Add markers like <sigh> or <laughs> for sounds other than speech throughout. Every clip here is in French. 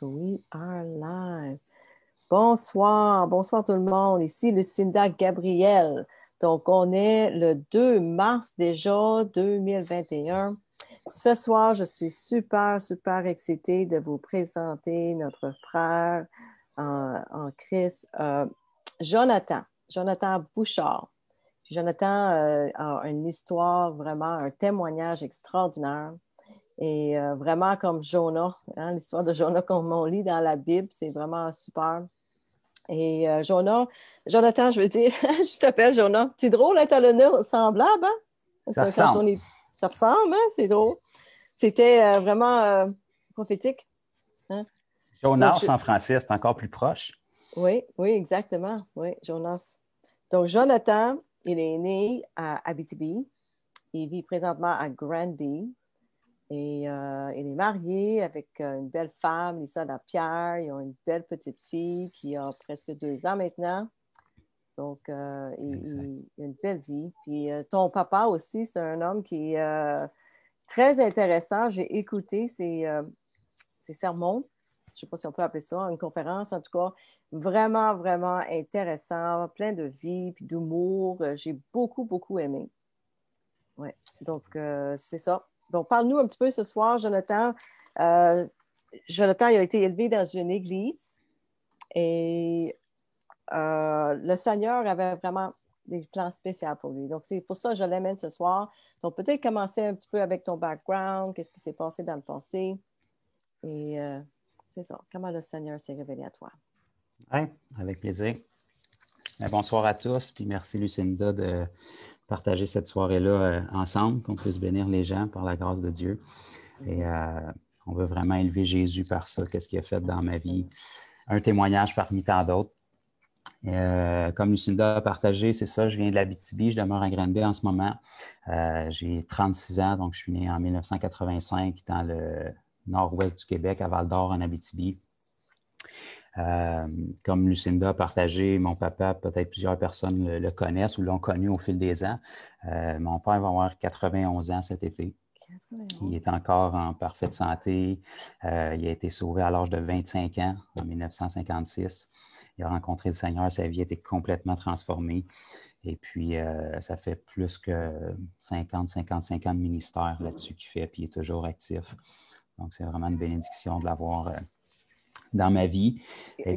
we are live. Bonsoir, bonsoir tout le monde. Ici Lucinda Gabriel. Donc, on est le 2 mars déjà 2021. Ce soir, je suis super, super excitée de vous présenter notre frère en, Christ, euh, Jonathan, Jonathan Bouchard. Jonathan euh, a une histoire, vraiment un témoignage extraordinaire. Et euh, vraiment comme Jonah, hein, l'histoire de Jonah comme on lit dans la Bible, c'est vraiment super. Et euh, Jonah, Jonathan, je veux dire, <laughs> je t'appelle Jonah. C'est drôle, hein, t'as le nom semblable, hein? Ça, ressemble. On Ça ressemble, hein? C'est drôle. C'était euh, vraiment prophétique. Hein? Jonas en français, c'est encore plus proche. Oui, oui, exactement. Oui, Jonas. Donc, Jonathan, il est né à Abitibi. Il vit présentement à Granby, et il euh, est marié avec euh, une belle femme, Lisa Pierre. Ils ont une belle petite fille qui a presque deux ans maintenant. Donc, euh, il, a une belle vie. Puis ton papa aussi, c'est un homme qui est très intéressant. J'ai écouté ses, sermons. Je ne sais pas si on peut appeler ça une conférence, en tout cas. Vraiment, vraiment intéressant, plein de vie, puis d'humour. J'ai beaucoup, beaucoup aimé. Oui, Donc, c'est ça. Donc, parle-nous un petit peu ce soir, Jonathan. Euh, Jonathan il a été élevé dans une église et euh, le Seigneur avait vraiment des plans spéciaux pour lui. Donc, c'est pour ça que je l'amène ce soir. Donc, peut-être commencer un petit peu avec ton background, qu'est-ce qui s'est passé dans le passé. Et euh, c'est ça, comment le Seigneur s'est révélé à toi. Oui, avec plaisir. Ben, bonsoir à tous, puis merci Lucinda de partager cette soirée-là euh, ensemble, qu'on puisse bénir les gens par la grâce de Dieu. Et euh, on veut vraiment élever Jésus par ça, qu'est-ce qu'il a fait dans ma vie. Un témoignage parmi tant d'autres. Euh, comme Lucinda a partagé, c'est ça, je viens de l'Abitibi, je demeure à Granby en ce moment. j'ai 36 ans, donc je suis né en 1985 dans le nord-ouest du Québec, à Val-d'Or, en Abitibi. Euh, comme Lucinda a partagé, mon papa, peut-être plusieurs personnes le, connaissent ou l'ont connu au fil des ans. Euh, mon père va avoir 91 ans cet été. Il est encore en parfaite santé. Euh, il a été sauvé à l'âge de 25 ans, en 1956. Il a rencontré le Seigneur, sa vie a été complètement transformée. Et puis, ça fait plus que 50, 55 ans de ministère là-dessus qu'il fait, puis il est toujours actif. Donc, c'est vraiment une bénédiction de l'avoir dans ma vie. Euh,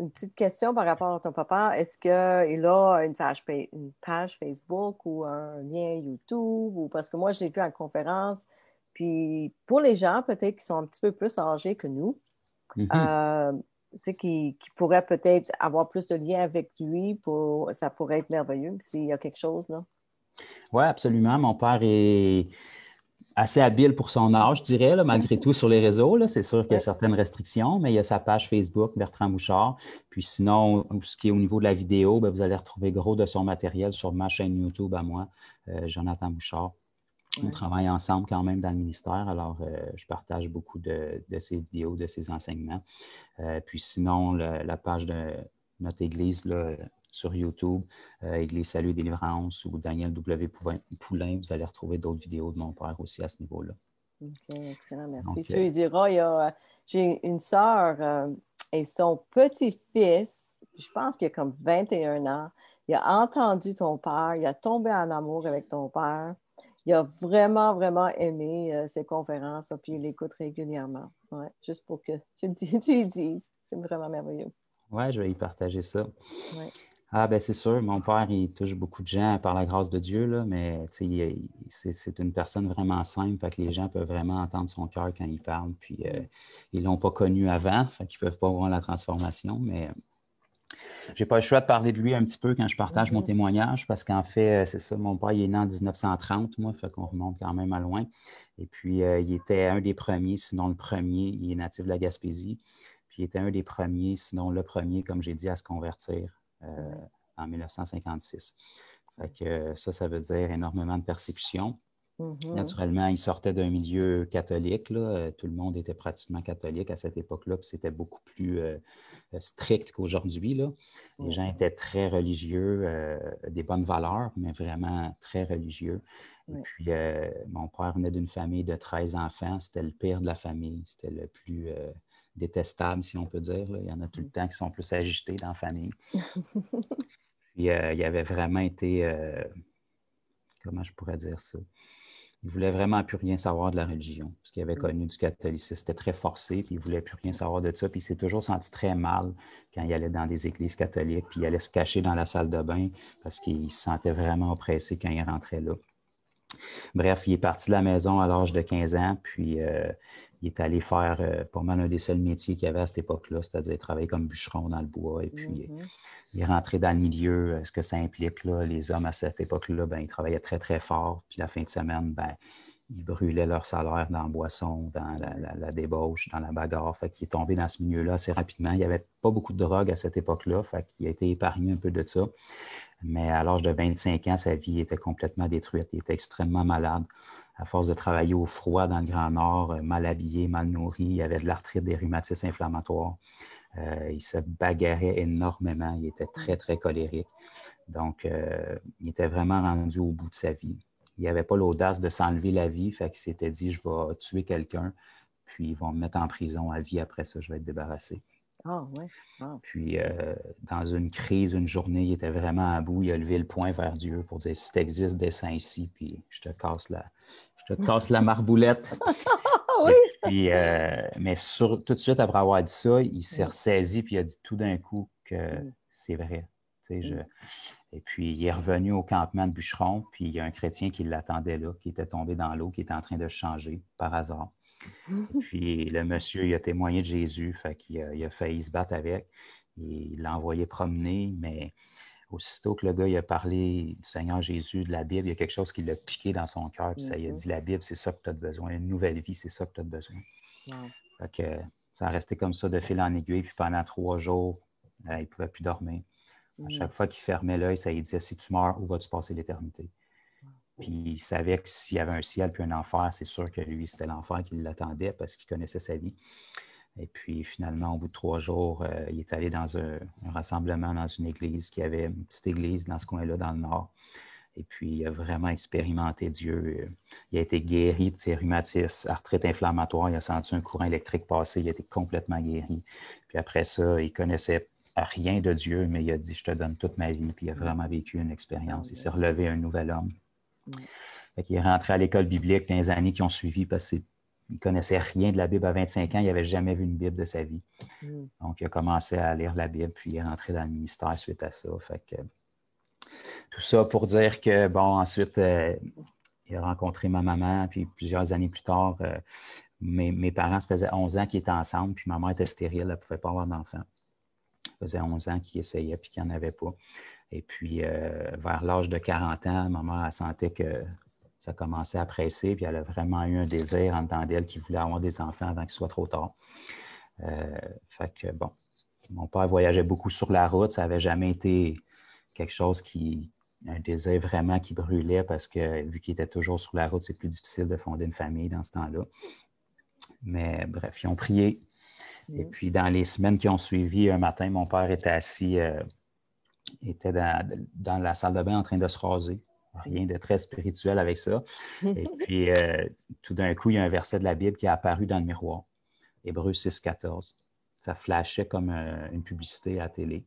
une petite, question par rapport à ton papa. Est-ce qu'il a une page, Facebook ou un lien YouTube? Ou, parce que moi, je l'ai vu en conférence. Puis pour les gens, peut-être, qui sont un petit peu plus âgés que nous, mm-hmm. euh, qui, qui peut-être avoir plus de liens avec lui, pour, ça pourrait être merveilleux s'il y a quelque chose. là. Oui, absolument. Mon père est assez habile pour son âge, je dirais, malgré <laughs> tout, sur les réseaux. C'est sûr qu'il y a certaines restrictions, mais il y a sa page Facebook, Bertrand Bouchard. Puis sinon, ce qui est au niveau de la vidéo, ben, vous allez retrouver gros de son matériel sur ma chaîne YouTube à moi, euh, Jonathan Bouchard. On travaille ensemble quand même dans le ministère, alors euh, je partage beaucoup de, ses vidéos, de ses enseignements. Euh, puis sinon, la page de notre Église, là, sur YouTube, Église euh, Salut et Délivrance ou Daniel W. Poulain. Vous allez retrouver d'autres vidéos de mon père aussi à ce niveau-là. OK, excellent, merci. tu euh, lui diras, euh, j'ai une soeur et son petit-fils, je pense qu'il a comme 21 ans, il a entendu ton père, il a tombé en amour avec ton père. Il a vraiment, vraiment aimé ses conférences, puis il l'écoute régulièrement. Ouais, juste pour que tu, le <laughs> dises. C'est vraiment merveilleux. Oui, je vais y partager ça. Ouais. Ah, ben c'est sûr, mon père, il touche beaucoup de gens par la grâce de Dieu, mais c'est une personne vraiment simple, fait que les gens peuvent vraiment entendre son cœur quand il parle, puis euh, mm. ils ne l'ont pas connu avant, fait qu'ils ne peuvent pas voir la transformation, mais euh, j'ai pas le choix de parler de lui un petit peu quand je partage mon mm-hmm. témoignage parce qu'en fait, euh, c'est ça, mon père, il est né en 1930, moi, fait qu'on remonte quand même à loin. Et puis, il était un des premiers, sinon le premier, il est natif de la Gaspésie, puis il était un des premiers, sinon le premier, comme j'ai dit, à se convertir euh, en 1956. Euh, ça, ça veut dire énormément de persécutions. Mm-hmm. Naturellement, il sortait d'un milieu catholique. Euh, tout le monde était pratiquement catholique à cette époque-là, puis c'était beaucoup plus strict qu'aujourd'hui. Les gens mm-hmm. étaient très religieux, des bonnes valeurs, mais vraiment très religieux. Et puis, mon père venait d'une famille de 13 enfants. C'était le pire de la famille. C'était le plus détestables, si on peut dire. Il y en a tout le mmh. temps qui sont plus agités dans la famille. <laughs> Euh, il avait vraiment été, euh, comment je pourrais dire ça, il voulait vraiment plus rien savoir de la religion, parce qu'il avait mmh. connu du catholicisme. C'était très forcé, puis il voulait plus rien savoir de ça. Puis il s'est toujours senti très mal quand il allait dans des églises catholiques, puis il allait se cacher dans la salle de bain, parce qu'il se sentait vraiment oppressé quand il rentrait là. Bref, il est parti de la maison à l'âge de 15 ans, puis euh, il est allé faire euh, pas mal un des seuls métiers qu'il y avait à cette époque-là, c'est-à-dire travailler comme bûcheron dans le bois. Et puis, mm-hmm. il est rentré dans le milieu. Euh, ce que ça implique, là, les hommes à cette époque-là, ben, ils travaillaient très, très fort. Puis la fin de semaine, ben, ils brûlaient leur salaire dans la boisson, dans la, débauche, dans la bagarre. Fait qu'il est tombé dans ce milieu-là assez rapidement. Il n'y avait pas beaucoup de drogue à cette époque-là. Fait qu'il a été épargné un peu de ça. Mais à l'âge de 25 ans, sa vie était complètement détruite. Il était extrêmement malade. À force de travailler au froid dans le Grand Nord, euh, mal habillé, mal nourri, il avait de l'arthrite, des rhumatismes inflammatoires. Euh, il se bagarrait énormément. Il était très, très colérique. Donc, euh, il était vraiment rendu au bout de sa vie. Il n'avait pas l'audace de s'enlever la vie. Fait que s'était dit, je vais tuer quelqu'un, puis ils vont me mettre en prison à vie après ça, je vais être débarrassé. Ah, ah. Puis, euh, dans une crise, une journée, il était vraiment à bout. Il a levé le poing vers Dieu pour dire Si existes, descends ici, puis je te casse la, je te casse la marboulette. <laughs> Ah, euh, mais tout de suite après avoir dit ça, il s'est ressaisi, puis il a dit tout d'un coup que c'est vrai. Et puis, il est revenu au campement de bûcheron, puis il y a un chrétien qui l'attendait là, qui était tombé dans l'eau, qui était en train de changer par hasard. <laughs> Puis le monsieur, il a témoigné de Jésus, fait qu'il a, il a failli se battre avec. il l'a envoyé promener, mais aussitôt que le gars a parlé du Seigneur Jésus, de la Bible, il y a quelque chose qui l'a piqué dans son cœur, puis ça il a mm-hmm. dit la Bible, c'est ça que tu as besoin, une nouvelle vie, c'est ça que tu as besoin. ça a resté comme ça de fil en aiguille, puis pendant trois jours, euh, il ne pouvait plus dormir. À mm. chaque fois qu'il fermait l'œil, ça lui disait Si tu meurs, où vas-tu passer l'éternité puis il savait que s'il y avait un ciel puis un enfer, c'est sûr que lui, c'était l'enfer qui l'attendait parce qu'il connaissait sa vie. Et puis finalement, au bout de trois jours, euh, il est allé dans un, rassemblement dans une église qui avait une petite église dans ce coin-là, dans le nord. Et puis, il a vraiment expérimenté Dieu. Il a été guéri de ses rhumatismes, arthrite inflammatoire. Il a senti un courant électrique passer. Il a été complètement guéri. Puis après ça, il connaissait rien de Dieu, mais il a dit, je te donne toute ma vie. Puis il a vraiment vécu une expérience. Il s'est relevé un nouvel homme. Il est rentré à l'école biblique dans les années qui ont suivi parce qu'il ne connaissait rien de la Bible à 25 ans. Il n'avait jamais vu une Bible de sa vie. Hmm. Donc, il a commencé à lire la Bible, puis il est rentré dans le ministère suite à ça. tout ça pour dire que, bon, ensuite, euh, il a rencontré ma maman, puis plusieurs années plus tard, euh, mes, parents, se faisaient 11 ans qu'ils étaient ensemble, puis ma mère était stérile, elle ne pouvait pas avoir d'enfant. Ça faisait 11 ans qu'ils essayaient, puis qu'il n'y en avait pas. Et puis, euh, vers l'âge de 40 ans, maman a sentait que ça commençait à presser, puis elle a vraiment eu un désir en tant d'elle qui voulait avoir des enfants avant qu'il soit trop tard. Euh, fait que, bon, mon père voyageait beaucoup sur la route, ça n'avait jamais été quelque chose qui, un désir vraiment qui brûlait parce que vu qu'il était toujours sur la route, c'est plus difficile de fonder une famille dans ce temps-là. Mais bref, ils ont prié. Et mm. puis, dans les semaines qui ont suivi, un matin, mon père était assis euh, était dans, la salle de bain en train de se raser. Rien de très spirituel avec ça. Et <laughs> puis, euh, tout d'un coup, il y a un verset de la Bible qui est apparu dans le miroir. Hébreu 6, 14. Ça flashait comme euh, une publicité à la télé.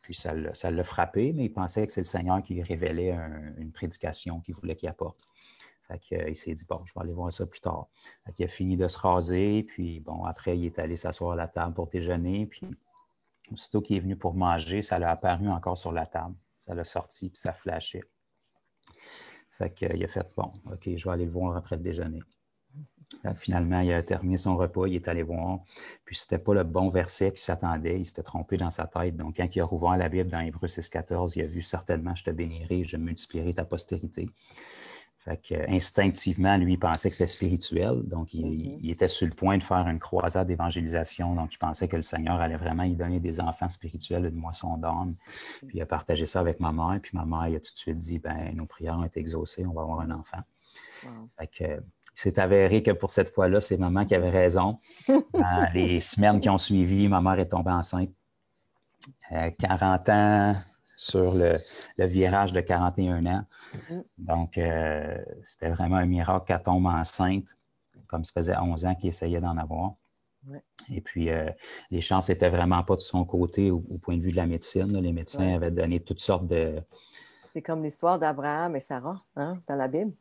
Puis ça l'a frappé, mais il pensait que c'est le Seigneur qui révélait une prédication qu'il voulait qu'il apporte. Fait qu'il euh, s'est dit, bon, je vais aller voir ça plus tard. Fait il a fini de se raser, puis bon, après, il est allé s'asseoir à la table pour déjeuner, puis aussitôt qu'il est venu pour manger, ça l'a apparu encore sur la table. Ça l'a sorti, puis ça flashait. Fait euh, Il a fait bon, OK, je vais aller le voir après le déjeuner. finalement, il a terminé son repas, il est allé voir, puis c'était pas le bon verset qu'il s'attendait, il s'était trompé dans sa tête. Donc, quand il a rouvert la Bible dans Hébreu 6,14, il a vu certainement Je te bénirai, je multiplierai ta postérité. Fait que, euh, instinctivement, lui, il pensait que c'était spirituel. Donc, mm-hmm. il, était sur le point de faire une croisade d'évangélisation. Donc, il pensait que le Seigneur allait vraiment lui donner des enfants spirituels, une moisson d'âme. Puis, il a partagé ça avec ma mère. Puis, ma mère, il a tout de suite dit ben nos prières ont été exaucées, on va avoir un enfant. Fait que, c'est euh, avéré que pour cette fois-là, c'est maman qui avait raison. <laughs> Dans les semaines qui ont suivi, ma mère est tombée enceinte. 40 euh, ans, sur le, virage de 41 ans. Mm-hmm. Donc, euh, c'était vraiment un miracle qu'elle tombe enceinte, comme ça faisait 11 ans qu'il essayait d'en avoir. Et puis, euh, les chances n'étaient vraiment pas de son côté au, point de vue de la médecine. Les médecins avaient donné toutes sortes de... C'est comme l'histoire d'Abraham et Sarah hein, dans la Bible.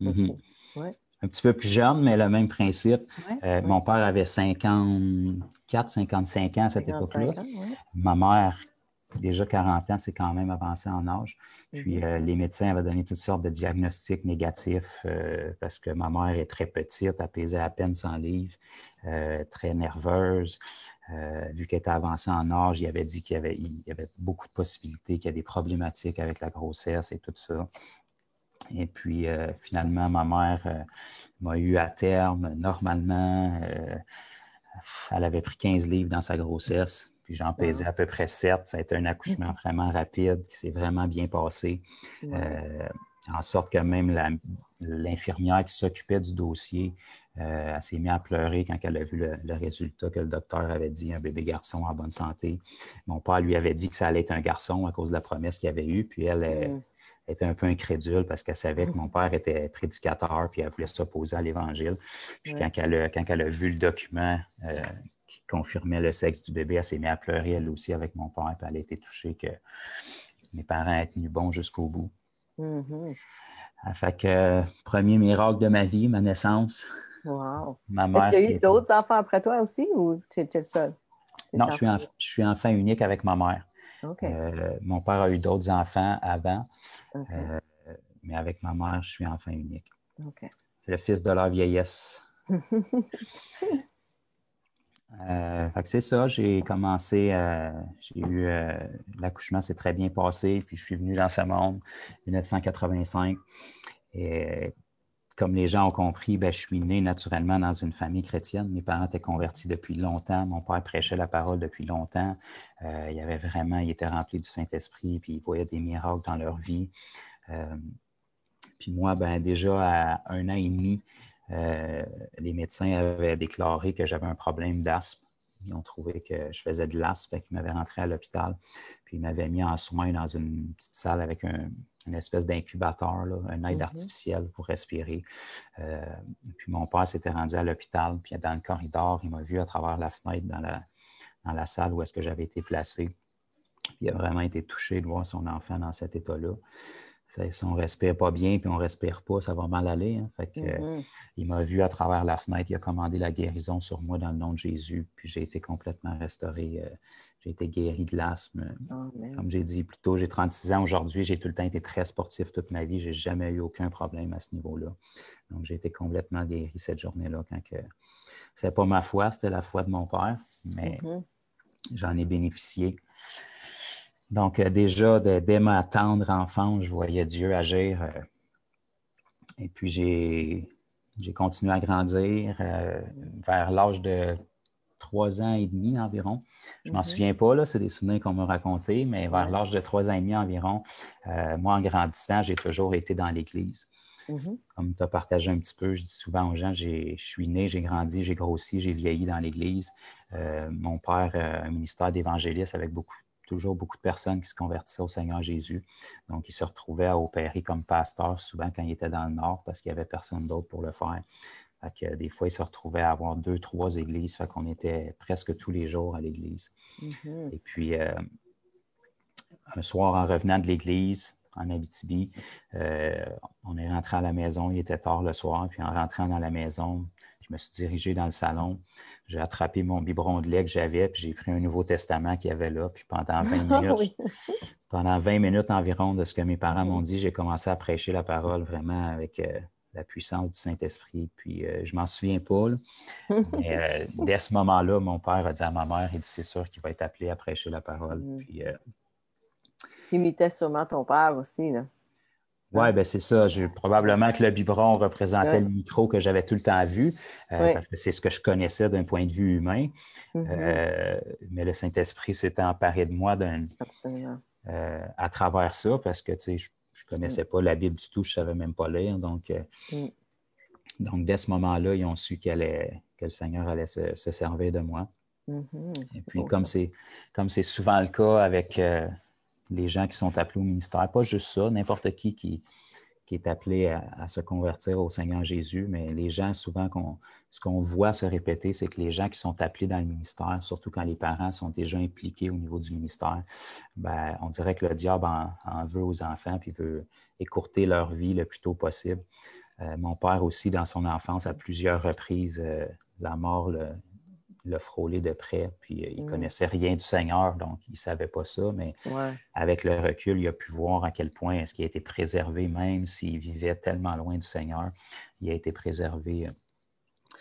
Mm-hmm. Un petit peu plus jeune, mais le même principe. Euh, mon père avait 54, 55 ans à cette époque-là. Ma mère, déjà 40 ans, c'est quand même avancé en âge. Mm-hmm. Puis euh, les médecins avaient donné toutes sortes de diagnostics négatifs euh, parce que ma mère est très petite, apaisée à peine 100 livres, euh, très nerveuse. vu qu'elle était avancée en âge, il avait dit qu'il y avait, y avait beaucoup de possibilités, qu'il y a des problématiques avec la grossesse et tout ça. Et puis finalement, ma mère m'a eu à terme normalement elle avait pris 15 livres dans sa grossesse, puis j'en pesais à peu près 7. Ça a été un accouchement mhm. vraiment rapide qui s'est vraiment bien passé. Euh, en sorte que même l'infirmière qui s'occupait du dossier, euh, s'est mise à pleurer quand elle a vu le, résultat que le docteur avait dit, un bébé garçon en bonne santé. Mon père lui avait dit que ça allait être un garçon à cause de la promesse qu'il avait eue, puis elle, mhm était un peu incrédule parce qu'elle savait que mon père était prédicateur, puis elle voulait s'opposer à l'Évangile. Puis quand, elle a, vu le document euh, qui confirmait le sexe du bébé, elle s'est mise à pleurer, elle aussi, avec mon père, puis elle a été touchée que mes parents aient tenu bon jusqu'au bout. Mm Fait que, euh, premier miracle de ma vie, ma naissance. Wow! Ma mère. Est-ce qu'il y a eu d'autres enfants après toi aussi ou tu étais le seul? Non, je suis, je suis, enfant unique avec ma mère. Euh, mon père a eu d'autres enfants avant, euh, mais avec ma mère, je suis enfant unique. Le fils de leur vieillesse. <laughs> Euh, c'est ça, j'ai commencé, j'ai eu l'accouchement, s'est très bien passé, puis je suis venu dans ce monde en 1985. Et comme les gens ont compris, ben, je suis né naturellement dans une famille chrétienne. Mes parents étaient convertis depuis longtemps. Mon père prêchait la parole depuis longtemps. Euh, il avait vraiment, il était rempli du Saint-Esprit, puis il voyait des miracles dans leur vie. Euh, puis moi, ben, déjà à un an et demi, euh, les médecins avaient déclaré que j'avais un problème d'asthme. Ils ont trouvé que je faisais de l'asthme, qu'ils m'avaient rentré à l'hôpital. Puis ils m'avaient mis en soins dans une petite salle avec une espèce d'incubateur, un aide mhm. artificiel pour respirer. Euh, puis mon père s'était rendu à l'hôpital, puis dans le corridor, il m'a vu à travers la fenêtre dans la, salle où est-ce que j'avais été placé. il a vraiment été touché de voir son enfant dans cet état-là si on ne respire pas bien puis on ne respire pas, ça va mal aller. Hein. Mm-hmm. il m'a vu à travers la fenêtre, il a commandé la guérison sur moi dans le nom de Jésus, puis j'ai été complètement restauré. Euh, j'ai été guéri de l'asthme. Comme j'ai dit plus tôt, j'ai 36 ans aujourd'hui, j'ai tout le temps été très sportif toute ma vie, Je n'ai jamais eu aucun problème à ce niveau-là. Donc, j'ai été complètement guéri cette journée-là. Ce que... pas ma foi, c'était la foi de mon père, mais mm-hmm. j'en ai bénéficié. Donc, euh, déjà, dès ma tendre enfance, je voyais Dieu agir. Euh, et puis, j'ai continué à grandir euh, vers l'âge de trois ans et demi environ. Je m'en mhm. souviens pas, là, c'est des souvenirs qu'on m'a racontés, mais vers l'âge de trois ans et demi environ, moi, en grandissant, j'ai toujours été dans l'Église. Mhm. Comme tu as partagé un petit peu, je dis souvent aux gens, je suis né, j'ai grandi, j'ai grossi, j'ai vieilli dans l'Église. mon père a un ministère d'évangéliste avec beaucoup toujours beaucoup de personnes qui se convertissaient au Seigneur Jésus. Donc, ils se retrouvaient à opérer comme pasteur souvent quand ils étaient dans le Nord parce qu'il n'y avait personne d'autre pour le faire. des fois, ils se retrouvaient à avoir deux, trois églises. Fait qu'on était presque tous les jours à l'église. Mm-hmm. Et puis, euh, un soir, en revenant de l'église, en Abitibi, euh, on est rentré à la maison. Il était tard le soir. Puis, en rentrant dans la maison, je me suis dirigé dans le salon, j'ai attrapé mon biberon de lait que j'avais, puis j'ai pris un Nouveau Testament qu'il y avait là, puis pendant 20 <laughs> ah minutes, pendant 20 minutes environ de ce que mes parents m'ont mm. dit, j'ai commencé à prêcher la parole vraiment avec euh, la puissance du Saint-Esprit. Puis euh, je m'en souviens pas, <laughs> mais euh, dès ce moment-là, mon père a dit à ma mère, c'est sûr qu'il va être appelé à prêcher la parole. Mm. Il imitait sûrement ton père aussi. Là. Oui, ben c'est ça. probablement que le biberon représentait le micro que j'avais tout le temps vu, euh, parce que c'est ce que je connaissais d'un point de vue humain. Mm-hmm. Euh, mais le Saint-Esprit s'était emparé de moi euh, à travers ça, parce que je ne mm. connaissais pas la Bible du tout, je ne savais même pas lire. Donc, mm. donc dès ce moment-là, ils ont su qu'elle, allait, que le Seigneur allait se, servir de moi. Mm-hmm. Et puis, comme c'est souvent le cas avec les gens qui sont appelés au ministère, pas juste ça, n'importe qui, qui qui est appelé à, se convertir au Seigneur Jésus, mais les gens, souvent, ce qu'on voit se répéter, c'est que les gens qui sont appelés dans le ministère, surtout quand les parents sont déjà impliqués au niveau du ministère, ben, on dirait que le diable en, veut aux enfants, puis veut écourter leur vie le plus tôt possible. Euh, mon père aussi, dans son enfance, à plusieurs reprises, euh, la mort le, le frôlé de près, puis euh, il ne mmh. connaissait rien du Seigneur, donc il ne savait pas ça, mais avec le recul, il a pu voir à quel point est-ce qu'il a été préservé, même s'il vivait tellement loin du Seigneur, il a été préservé. Euh.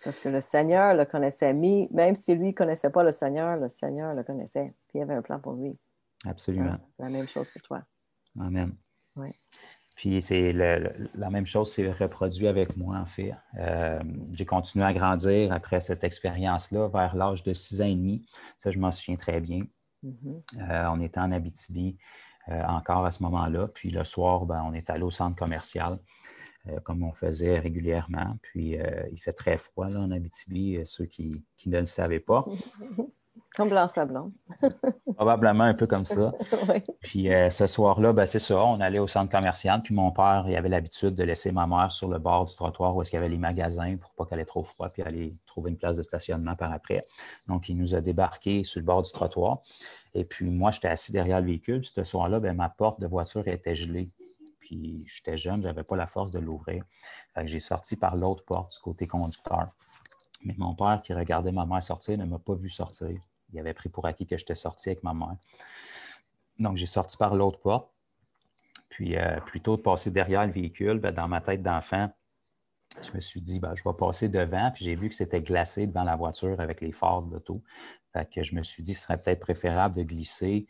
Parce que le Seigneur le connaissait, même si lui ne connaissait pas le Seigneur, le Seigneur le connaissait, puis il avait un plan pour lui. Absolument. la même chose pour toi. Amen. Oui. Puis c'est la même chose s'est reproduit avec moi, en fait. Euh, j'ai continué à grandir après cette expérience-là vers l'âge de 6 ans et demi. Ça, je m'en souviens très bien. Mhm. Euh, on était en Abitibi euh, encore à ce moment-là. Puis le soir, ben, on est allé au centre commercial, comme on faisait régulièrement. Puis il fait très froid là, en Abitibi, ceux qui, qui ne le savaient pas. <laughs> Comme blanc sablon. Probablement un peu comme ça. <laughs> Puis euh, ce soir-là, ben, c'est ça, on allait au centre commercial. Puis mon père, il avait l'habitude de laisser ma mère sur le bord du trottoir où est qu'il y avait les magasins pour pas qu'elle ait trop froid puis aller trouver une place de stationnement par après. Donc, il nous a débarqué sur le bord du trottoir. Et puis moi, j'étais assis derrière le véhicule. ce soir-là, ben, ma porte de voiture était gelée. Puis j'étais jeune, je n'avais pas la force de l'ouvrir. J'ai sorti par l'autre porte du côté conducteur. Mais mon père, qui regardait ma mère sortir, ne m'a pas vu sortir il avait pris pour acquis que j'étais sorti avec ma mère. Donc, j'ai sorti par l'autre porte. Puis, euh, plutôt de passer derrière le véhicule, ben, dans ma tête d'enfant, je me suis dit, ben, je vais passer devant. Puis, j'ai vu que c'était glacé devant la voiture avec les phares de l'auto. Fait que je me suis dit, ce serait peut-être préférable de glisser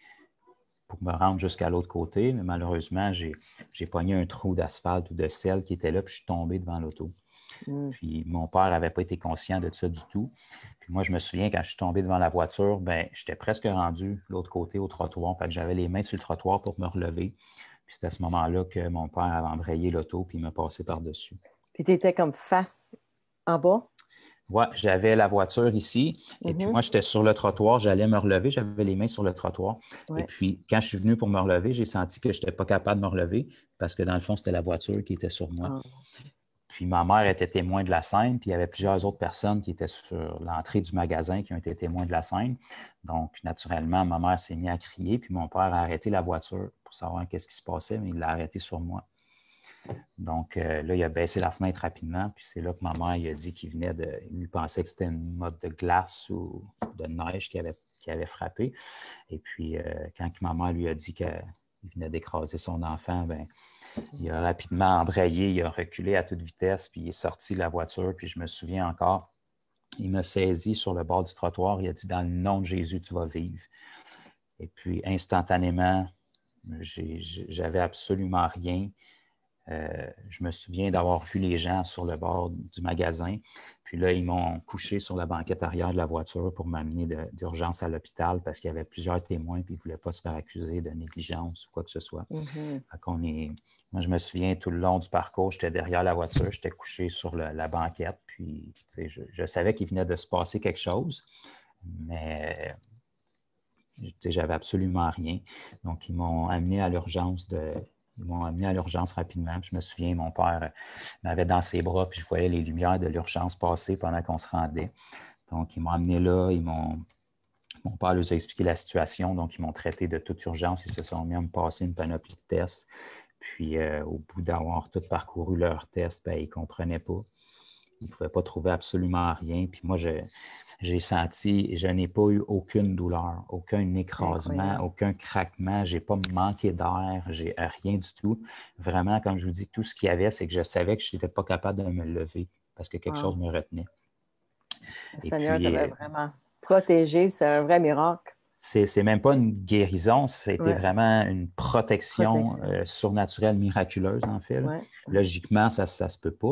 pour me rendre jusqu'à l'autre côté. Mais malheureusement, j'ai pogné un trou d'asphalte ou de sel qui était là, puis je suis tombé devant l'auto. Mm. Puis mon père n'avait pas été conscient de ça du tout. Puis moi, je me souviens, quand je suis tombé devant la voiture, ben j'étais presque rendu l'autre côté au trottoir. Fait que j'avais les mains sur le trottoir pour me relever. Puis c'est à ce moment-là que mon père avait embrayé l'auto puis il m'a passé par-dessus. Puis tu étais comme face en bas? Oui, j'avais la voiture ici. Et puis mm-hmm. moi, j'étais sur le trottoir, j'allais me relever, j'avais les mains sur le trottoir. Et puis, quand je suis venu pour me relever, j'ai senti que je n'étais pas capable de me relever parce que dans le fond, c'était la voiture qui était sur moi. Ah. Puis ma mère était témoin de la scène, puis il y avait plusieurs autres personnes qui étaient sur l'entrée du magasin qui ont été témoins de la scène. Donc, naturellement, ma mère s'est mise à crier, puis mon père a arrêté la voiture pour savoir qu'est-ce qui se passait, mais il l'a arrêté sur moi. Donc, euh, là, il a baissé la fenêtre rapidement, puis c'est là que ma mère il a dit qu'il venait de. Il pensait que c'était une mode de glace ou de neige qui avait, qui avait frappé. Et puis, euh, quand ma mère lui a dit que il venait d'écraser son enfant, ben, mhm. il a rapidement embrayé, il a reculé à toute vitesse, puis il est sorti de la voiture. Puis je me souviens encore, il m'a saisi sur le bord du trottoir, il a dit Dans le nom de Jésus, tu vas vivre. Et puis instantanément, j'avais absolument rien. Euh, je me souviens d'avoir vu les gens sur le bord du magasin. Puis là, ils m'ont couché sur la banquette arrière de la voiture pour m'amener d'urgence à l'hôpital parce qu'il y avait plusieurs témoins puis ils ne voulaient pas se faire accuser de négligence ou quoi que ce soit. Mm-hmm. est... Moi, je me souviens tout le long du parcours, j'étais derrière la voiture, j'étais couché sur la banquette. Puis je, je savais qu'il venait de se passer quelque chose, mais j'avais absolument rien. Donc, ils m'ont amené à l'urgence de ils m'ont amené à l'urgence rapidement. Je me souviens, mon père euh, m'avait dans ses bras, puis je voyais les lumières de l'urgence passer pendant qu'on se rendait. Donc, ils m'ont amené là, ils m'ont mon père lui a expliqué la situation, donc ils m'ont traité de toute urgence. Ils se sont mis à me passer une panoplie de tests. Puis, euh, au bout d'avoir tout parcouru leurs tests, ben, ils ne comprenaient pas. Il ne pouvait pas trouver absolument rien. Puis moi, j'ai senti, je n'ai pas eu aucune douleur, aucun écrasement, aucun craquement. Je n'ai pas manqué d'air, j'ai rien du tout. Vraiment, comme je vous dis, tout ce qu'il y avait, c'est que je savais que je n'étais pas capable de me lever parce que quelque ah. chose me retenait. Le Seigneur t'avait euh, vraiment protégé. C'est un vrai miracle c'est même pas une guérison, c'était vraiment une protection, euh, surnaturelle, miraculeuse, en fait. Logiquement, ça, ça se peut pas.